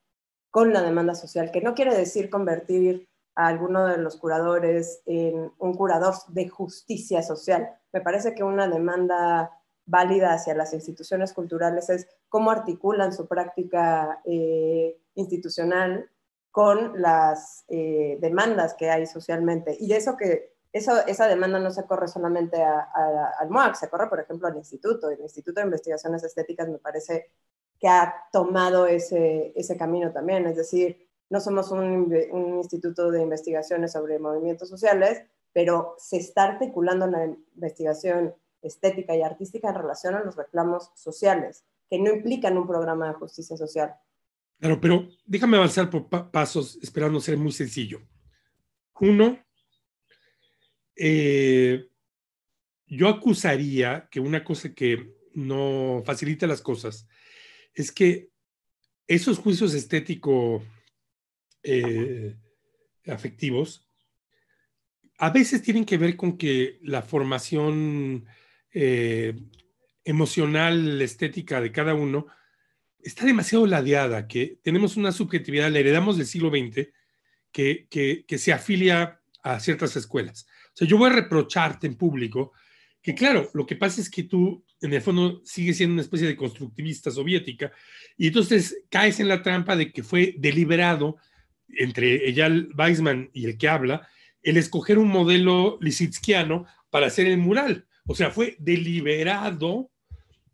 Speaker 2: con la demanda social, que no quiere decir convertir a alguno de los curadores, en un curador de justicia social. Me parece que una demanda válida hacia las instituciones culturales es cómo articulan su práctica eh, institucional con las eh, demandas que hay socialmente. Y eso que eso, esa demanda no se corre solamente al MOAC, se corre, por ejemplo, al instituto. El Instituto de Investigaciones Estéticas me parece que ha tomado ese, ese camino también. Es decir, no somos un, instituto de investigaciones sobre movimientos sociales, pero se está articulando la investigación estética y artística en relación a los reclamos sociales, que no implican un programa de justicia social.
Speaker 3: Claro, pero déjame avanzar por pasos, esperando ser muy sencillo. Uno, eh, yo acusaría que una cosa que no facilita las cosas es que esos juicios estéticos eh, afectivos, a veces tienen que ver con que la formación eh, emocional, estética de cada uno, está demasiado ladeada, que tenemos una subjetividad, la heredamos del siglo XX, que, que se afilia a ciertas escuelas. O sea, yo voy a reprocharte en público que, claro, lo que pasa es que tú, en el fondo, sigues siendo una especie de constructivista soviética y entonces caes en la trampa de que fue deliberado entre ella, Weisman y el que habla, el escoger un modelo lisitskiano para hacer el mural. O sea, fue deliberado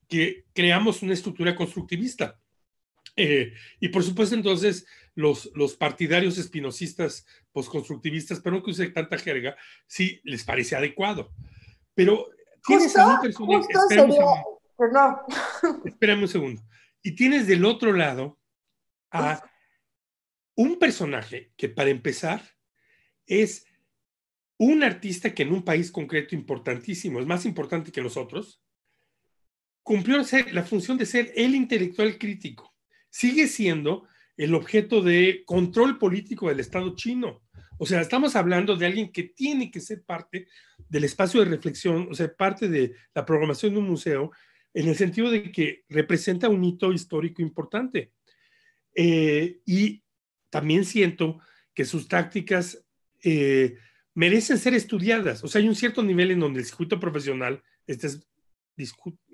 Speaker 3: que creamos una estructura constructivista. Eh, y por supuesto, entonces, los, los partidarios espinocistas, postconstructivistas, pero que use tanta jerga, sí les parece adecuado. Pero. Justo, Perdón. Espérame un segundo. Y tienes del otro lado a un personaje que para empezar es un artista que en un país concreto importantísimo, es más importante que nosotros cumplió la función de ser el intelectual crítico. Sigue siendo el objeto de control político del Estado chino. O sea, estamos hablando de alguien que tiene que ser parte del espacio de reflexión, o sea, parte de la programación de un museo, en el sentido de que representa un hito histórico importante. Eh, y también siento que sus tácticas eh, merecen ser estudiadas. O sea, hay un cierto nivel en donde el circuito profesional, esta es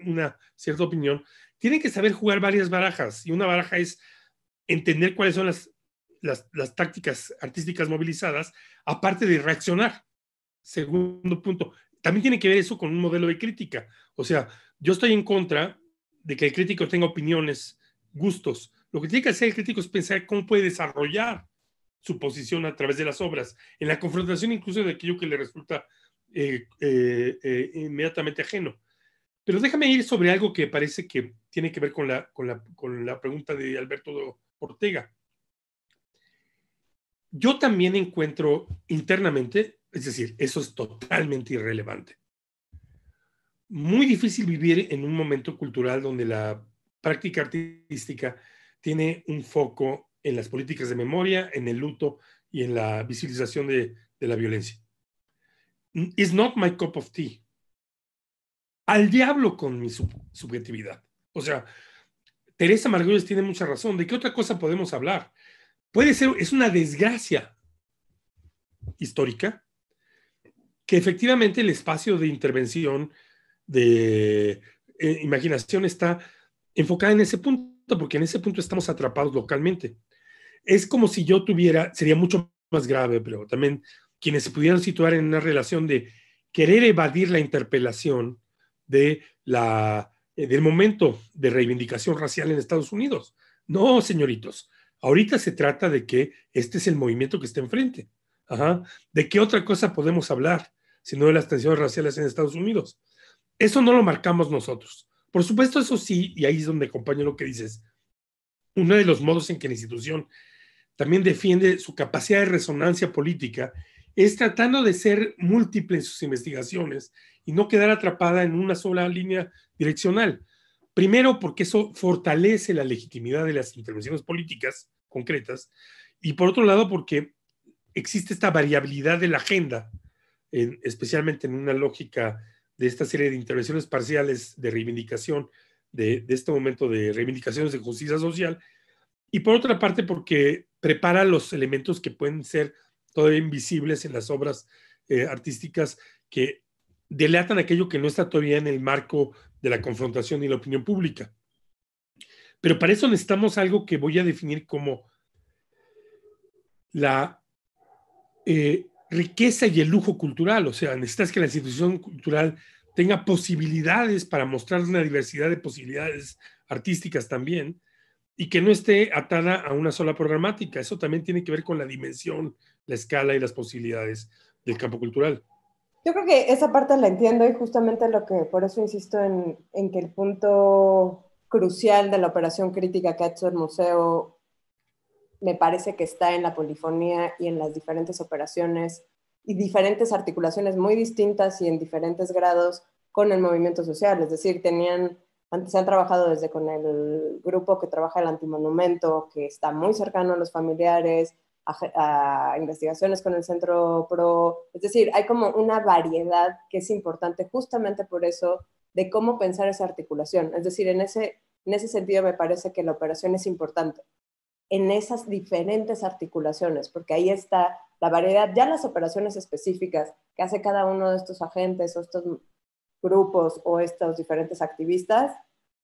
Speaker 3: una cierta opinión, tiene que saber jugar varias barajas y una baraja es entender cuáles son las, las tácticas artísticas movilizadas, aparte de reaccionar. Segundo punto, también tiene que ver eso con un modelo de crítica. O sea, yo estoy en contra de que el crítico tenga opiniones, gustos, lo que tiene que hacer el crítico es pensar cómo puede desarrollar su posición a través de las obras, en la confrontación incluso de aquello que le resulta eh, eh, eh, inmediatamente ajeno. Pero déjame ir sobre algo que parece que tiene que ver con la, con la, con la pregunta de Alberto Ortega. Yo también encuentro internamente, es decir, eso es totalmente irrelevante. Muy difícil vivir en un momento cultural donde la práctica artística tiene un foco en las políticas de memoria, en el luto y en la visibilización de, la violencia. Mm, it's not my cup of tea. Al diablo con mi subjetividad. O sea, Teresa Margolles tiene mucha razón. ¿De qué otra cosa podemos hablar? Puede ser, es una desgracia histórica que efectivamente el espacio de intervención de eh, imaginación está enfocada en ese punto porque en ese punto estamos atrapados localmente. Es como si yo tuviera, sería mucho más grave, pero también quienes se pudieran situar en una relación de querer evadir la interpelación de la, eh, del momento de reivindicación racial en Estados Unidos. No, señoritos, ahorita se trata de que este es el movimiento que está enfrente. Ajá. ¿De qué otra cosa podemos hablar sino de las tensiones raciales en Estados Unidos? Eso no lo marcamos nosotros. Por supuesto, eso sí, y ahí es donde acompaño lo que dices, uno de los modos en que la institución también defiende su capacidad de resonancia política es tratando de ser múltiple en sus investigaciones y no quedar atrapada en una sola línea direccional. Primero, porque eso fortalece la legitimidad de las intervenciones políticas concretas, y por otro lado, porque existe esta variabilidad de la agenda, especialmente en una lógica de esta serie de intervenciones parciales de reivindicación, de, este momento de reivindicaciones de justicia social, y por otra parte porque prepara los elementos que pueden ser todavía invisibles en las obras eh, artísticas que delatan aquello que no está todavía en el marco de la confrontación y la opinión pública. Pero para eso necesitamos algo que voy a definir como la eh, riqueza y el lujo cultural, o sea, necesitas que la institución cultural tenga posibilidades para mostrar una diversidad de posibilidades artísticas también y que no esté atada a una sola programática. Eso también tiene que ver con la dimensión, la escala y las posibilidades del campo cultural.
Speaker 2: Yo creo que esa parte la entiendo y justamente lo que, por eso insisto en, en que el punto crucial de la operación crítica que ha hecho el museo me parece que está en la polifonía y en las diferentes operaciones y diferentes articulaciones muy distintas y en diferentes grados con el movimiento social. Es decir, tenían, antes han trabajado desde con el grupo que trabaja el antimonumento, que está muy cercano a los familiares, a, investigaciones con el Centro PRO. Es decir, hay como una variedad que es importante justamente por eso de cómo pensar esa articulación. Es decir, en ese, en ese sentido me parece que la operación es importante en esas diferentes articulaciones, porque ahí está la variedad, ya las operaciones específicas que hace cada uno de estos agentes o estos grupos o estos diferentes activistas,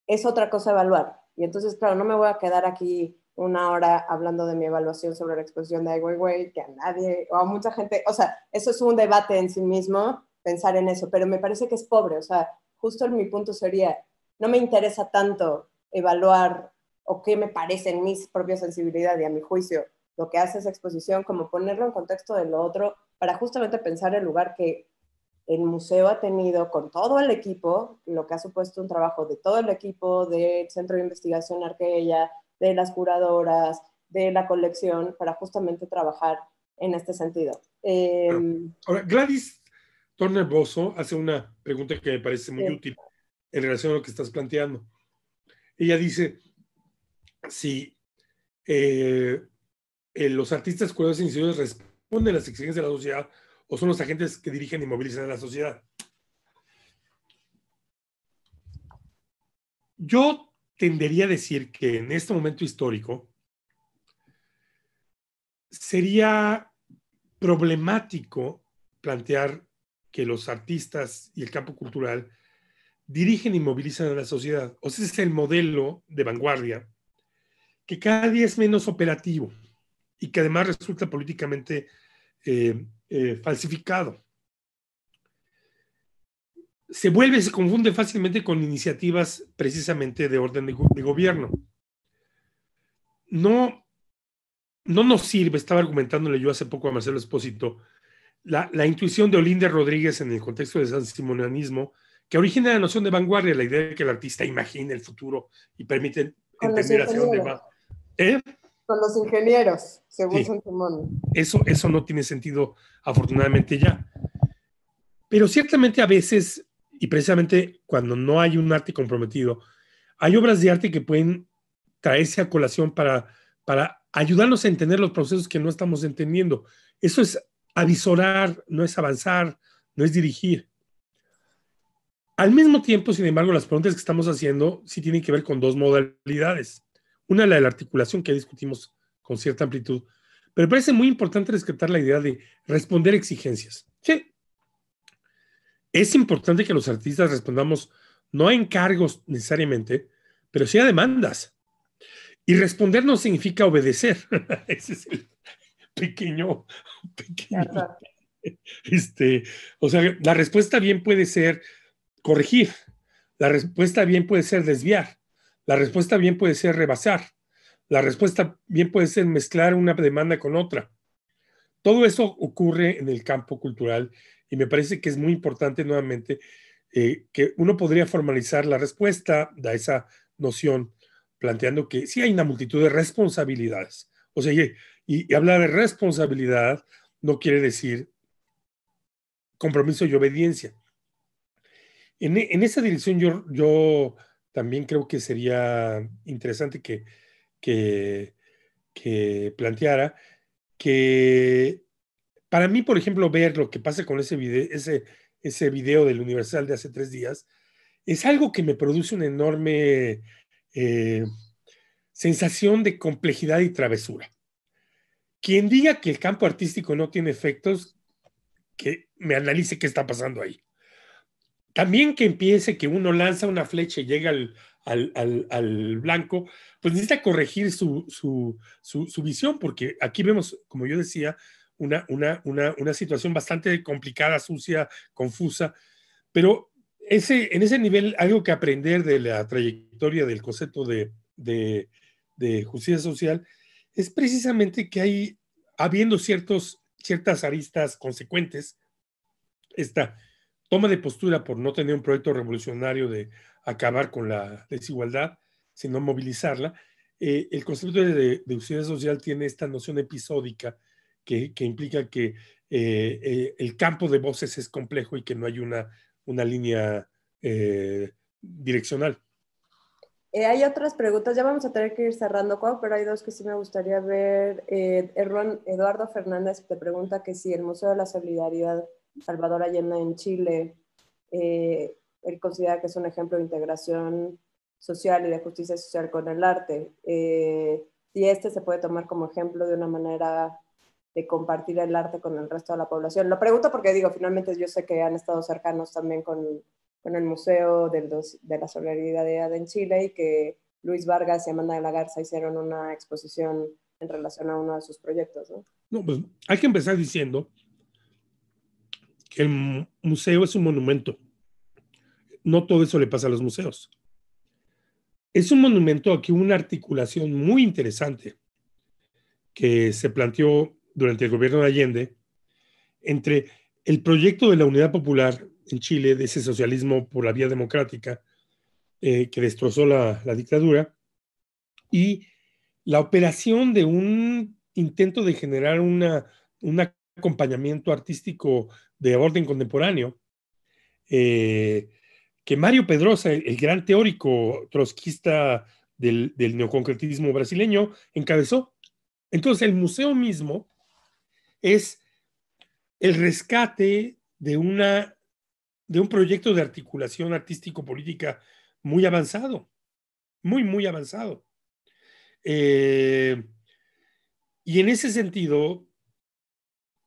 Speaker 2: es otra cosa evaluar. Y entonces, claro, no me voy a quedar aquí una hora hablando de mi evaluación sobre la exposición de Ai Weiwei, que a nadie o a mucha gente, o sea, eso es un debate en sí mismo, pensar en eso, pero me parece que es pobre, o sea, justo en mi punto sería, no me interesa tanto evaluar o qué me parece en mi propia sensibilidad y a mi juicio lo que hace esa exposición, como ponerlo en contexto de lo otro, para justamente pensar el lugar que el museo ha tenido con todo el equipo, lo que ha supuesto un trabajo de todo el equipo, del Centro de Investigación Arqueella, de las curadoras, de la colección, para justamente trabajar en este sentido. Em,
Speaker 3: Ahora, Gladys Torner-Bosso hace una pregunta que me parece muy útil en relación a lo que estás planteando. Ella dice, si eh, eh, los artistas, curadores y e instituciones responden a las exigencias de la sociedad o son los agentes que dirigen y movilizan a la sociedad. Yo tendería a decir que en este momento histórico sería problemático plantear que los artistas y el campo cultural dirigen y movilizan a la sociedad. O sea, ese es el modelo de vanguardia que cada día es menos operativo y que además resulta políticamente eh, eh, falsificado. Se vuelve, se confunde fácilmente con iniciativas precisamente de orden de, gobierno. No, no nos sirve, estaba argumentándole yo hace poco a Marcelo Espósito, la, la, intuición de Olinda Rodríguez en el contexto del Simonianismo, que origina la noción de vanguardia, la idea de que el artista imagine el futuro y permite entender hacia dónde va
Speaker 2: ¿Eh? Con los ingenieros, según
Speaker 3: Eso, eso no tiene sentido, afortunadamente ya. Pero ciertamente a veces, y precisamente cuando no hay un arte comprometido, hay obras de arte que pueden traerse a colación para, para ayudarnos a entender los procesos que no estamos entendiendo. Eso es avisorar, no es avanzar, no es dirigir. Al mismo tiempo, sin embargo, las preguntas que estamos haciendo sí tienen que ver con dos modalidades. Una, de la articulación que discutimos con cierta amplitud, pero parece muy importante rescatar la idea de responder exigencias. Sí. Es importante que los artistas respondamos no a encargos necesariamente, pero sí a demandas. Y responder no significa obedecer. <laughs> Ese es el pequeño, pequeño. Este, o sea, la respuesta bien puede ser corregir, la respuesta bien puede ser desviar, la respuesta bien puede ser rebasar. La respuesta bien puede ser mezclar una demanda con otra. Todo eso ocurre en el campo cultural y me parece que es muy importante nuevamente eh, que uno podría formalizar la respuesta a esa noción planteando que sí hay una multitud de responsabilidades. O sea, y, hablar de responsabilidad no quiere decir compromiso y obediencia. En, esa dirección yo también creo que sería interesante que, que, que planteara que para mí, por ejemplo, ver lo que pasa con ese video, ese, ese del Universal de hace tres días, es algo que me produce una enorme eh, sensación de complejidad y travesura. Quien diga que el campo artístico no tiene efectos, que me analice qué está pasando ahí también que empiece que uno lanza una flecha y llega al, blanco, pues necesita corregir su, visión, porque aquí vemos, como yo decía, una, situación bastante complicada, sucia, confusa, pero en ese nivel algo que aprender de la trayectoria del concepto de, justicia social es precisamente que hay, habiendo ciertas aristas consecuentes, esta toma de postura por no tener un proyecto revolucionario de acabar con la desigualdad, sino movilizarla, eh, el concepto de, de social tiene esta noción episódica que, implica que eh, eh, el campo de voces es complejo y que no hay una, línea direccional.
Speaker 2: hay otras preguntas, ya vamos a tener que ir cerrando, pero hay dos que sí me gustaría ver. Eduardo Fernández te pregunta que si el Museo de la Solidaridad Salvador Allende en Chile. Eh, él considera que es un ejemplo de integración social y de justicia social con el arte. Eh, y este se puede tomar como ejemplo de una manera de compartir el arte con el resto de la población. Lo pregunto porque digo, finalmente yo sé que han estado cercanos también con, el Museo del de la Solidaridad en Chile y que Luis Vargas y Amanda de la Garza hicieron una exposición en relación a uno de sus proyectos. ¿no?
Speaker 3: no pues, hay que empezar diciendo el museo es un monumento. No todo eso le pasa a los museos. Es un monumento a una articulación muy interesante que se planteó durante el gobierno de Allende entre el proyecto de la unidad popular en Chile, de ese socialismo por la vía democrática eh, que destrozó la, dictadura, y la operación de un intento de generar un acompañamiento artístico de orden contemporáneo, eh, que Mario Pedrosa, el, gran teórico trotskista del, neoconcretismo brasileño, encabezó. Entonces, el museo mismo es el rescate de, una, de un proyecto de articulación artístico-política muy avanzado, muy, muy avanzado. Eh, y en ese sentido,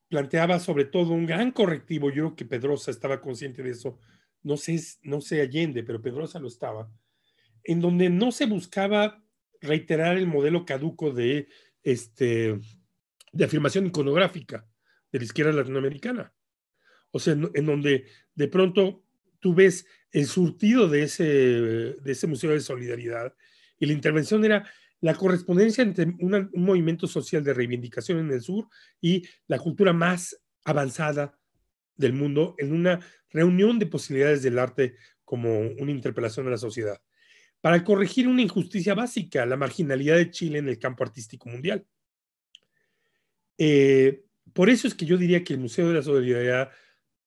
Speaker 3: planteaba sobre todo un gran correctivo, yo creo que Pedrosa estaba consciente de eso, no sé, no sé Allende, pero Pedrosa lo estaba, en donde no se buscaba reiterar el modelo caduco de, este, de afirmación iconográfica de la izquierda latinoamericana. O sea, en, donde de pronto tú ves el surtido de ese, de ese Museo de Solidaridad y la intervención era la correspondencia entre un movimiento social de reivindicación en el sur y la cultura más avanzada del mundo en una reunión de posibilidades del arte como una interpelación a la sociedad, para corregir una injusticia básica, la marginalidad de Chile en el campo artístico mundial. Eh, por eso es que yo diría que el Museo de la Solidaridad,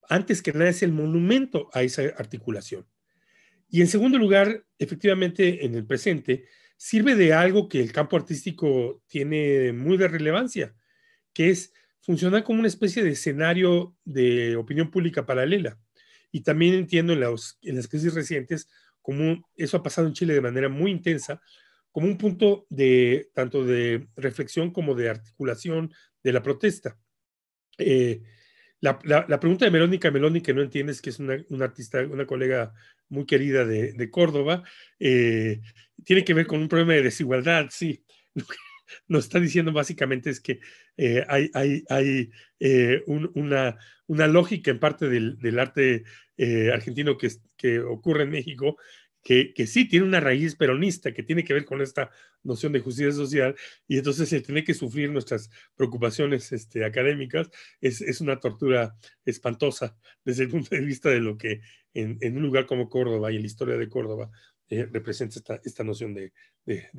Speaker 3: antes que nada, es el monumento a esa articulación. Y en segundo lugar, efectivamente, en el presente, sirve de algo que el campo artístico tiene muy de relevancia, que es funcionar como una especie de escenario de opinión pública paralela. Y también entiendo en, las crisis recientes, como eso ha pasado en Chile de manera muy intensa, como un punto de tanto de reflexión como de articulación de la protesta. Eh, la, pregunta de Melónica Meloni, que no entiendes, que es una, artista, una colega muy querida de, de Córdoba, eh, tiene que ver con un problema de desigualdad, sí. Lo que <laughs> nos está diciendo básicamente es que eh, hay, hay, eh, una, lógica en parte del, arte argentino que, que ocurre en México que, sí tiene una raíz peronista que tiene que ver con esta noción de justicia social y entonces el tener que sufrir nuestras preocupaciones este, académicas es, una tortura espantosa desde el punto de vista de lo que en, un lugar como Córdoba y en la historia de Córdoba eh, representa esta, noción de,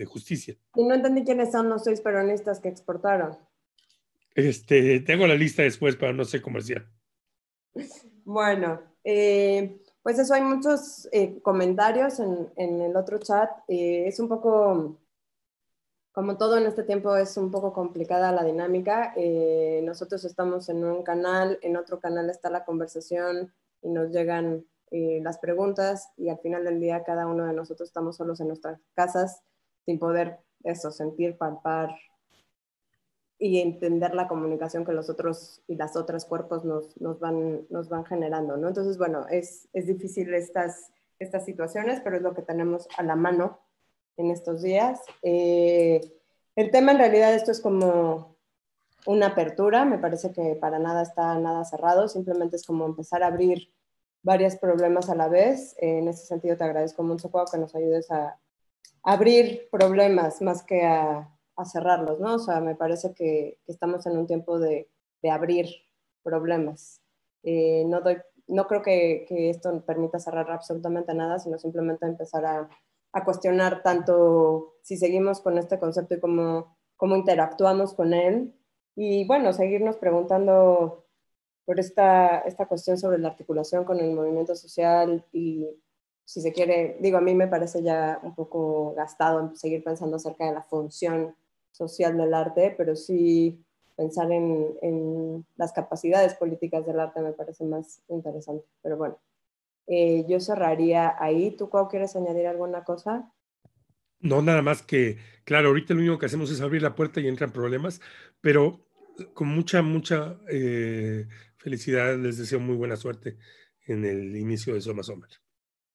Speaker 3: justicia.
Speaker 2: Y no entendí quiénes son los seis peronistas que exportaron.
Speaker 3: Este, tengo la lista después para no ser comercial.
Speaker 2: <laughs> Bueno, eh, pues eso, hay muchos eh, comentarios en, el otro chat. Eh, es un poco, como todo en este tiempo, es un poco complicada la dinámica. Eh, nosotros estamos en un canal, en otro canal está la conversación y nos llegan las preguntas y al final del día cada uno de nosotros estamos solos en nuestras casas sin poder eso, sentir, palpar, y entender la comunicación que los otros y las otras cuerpos nos, nos van, nos van generando, ¿no? Entonces, bueno, es, es difícil estas, estas situaciones, pero es lo que tenemos a la mano en estos días. Eh, el tema en realidad esto es como una apertura, me parece que para nada está nada cerrado, simplemente es como empezar a abrir varios problemas a la vez. Eh, en ese sentido te agradezco mucho, que nos ayudes a abrir problemas más que a a cerrarlos, ¿no? O sea, me parece que, estamos en un tiempo de, de abrir problemas. Eh, no, no creo que, que, esto permita cerrar absolutamente nada, sino simplemente empezar a, a cuestionar tanto si seguimos con este concepto y cómo, cómo interactuamos con él. Y bueno, seguirnos preguntando por esta, esta cuestión sobre la articulación con el movimiento social y si se quiere, digo, a mí me parece ya un poco gastado seguir pensando acerca de la función social del arte, pero sí pensar en, las capacidades políticas del arte me parece más interesante. Pero bueno, eh, yo cerraría ahí. ¿Tú, Cuau, quieres añadir alguna cosa?
Speaker 3: No, nada más que, claro, ahorita lo único que hacemos es abrir la puerta y entran problemas, pero con mucha, mucha eh, felicidad les deseo muy buena suerte en el inicio de Soma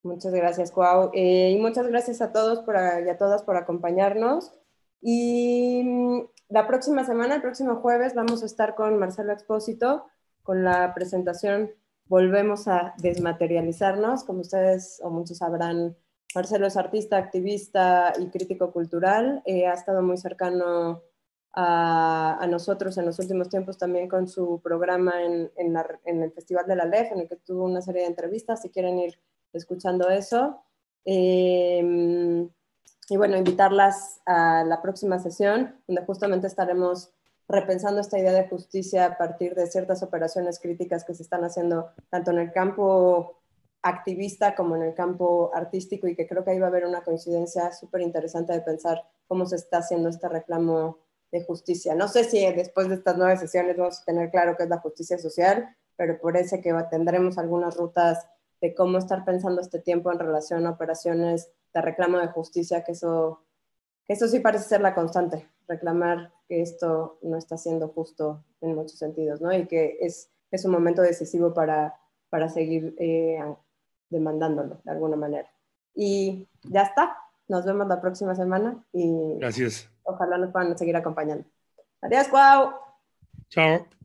Speaker 2: Muchas gracias, Cuau. Eh, y muchas gracias a todos por, y a todas por acompañarnos. Y mm, la próxima semana, el próximo jueves, vamos a estar con Marcelo Expósito con la presentación Volvemos a desmaterializarnos. Como ustedes o muchos sabrán, Marcelo es artista, activista y crítico cultural. Eh, ha estado muy cercano a, nosotros en los últimos tiempos también con su programa en, el Festival de la LEF, en el que tuvo una serie de entrevistas, si quieren ir escuchando eso. Eh, y bueno, invitarlas a la próxima sesión, donde justamente estaremos repensando esta idea de justicia a partir de ciertas operaciones críticas que se están haciendo tanto en el campo activista como en el campo artístico y que creo que ahí va a haber una coincidencia súper interesante de pensar cómo se está haciendo este reclamo de justicia. No sé si después de estas nueve sesiones vamos a tener claro qué es la justicia social, pero parece que tendremos algunas rutas de cómo estar pensando este tiempo en relación a operaciones reclamo de justicia, que eso, eso sí parece ser la constante, reclamar que esto no está siendo justo en muchos sentidos, ¿no? Y que es, es un momento decisivo para, para seguir eh, demandándolo de alguna manera. Y ya está, nos vemos la próxima semana y... Gracias. Ojalá nos puedan seguir acompañando. Adiós, guau. Chao.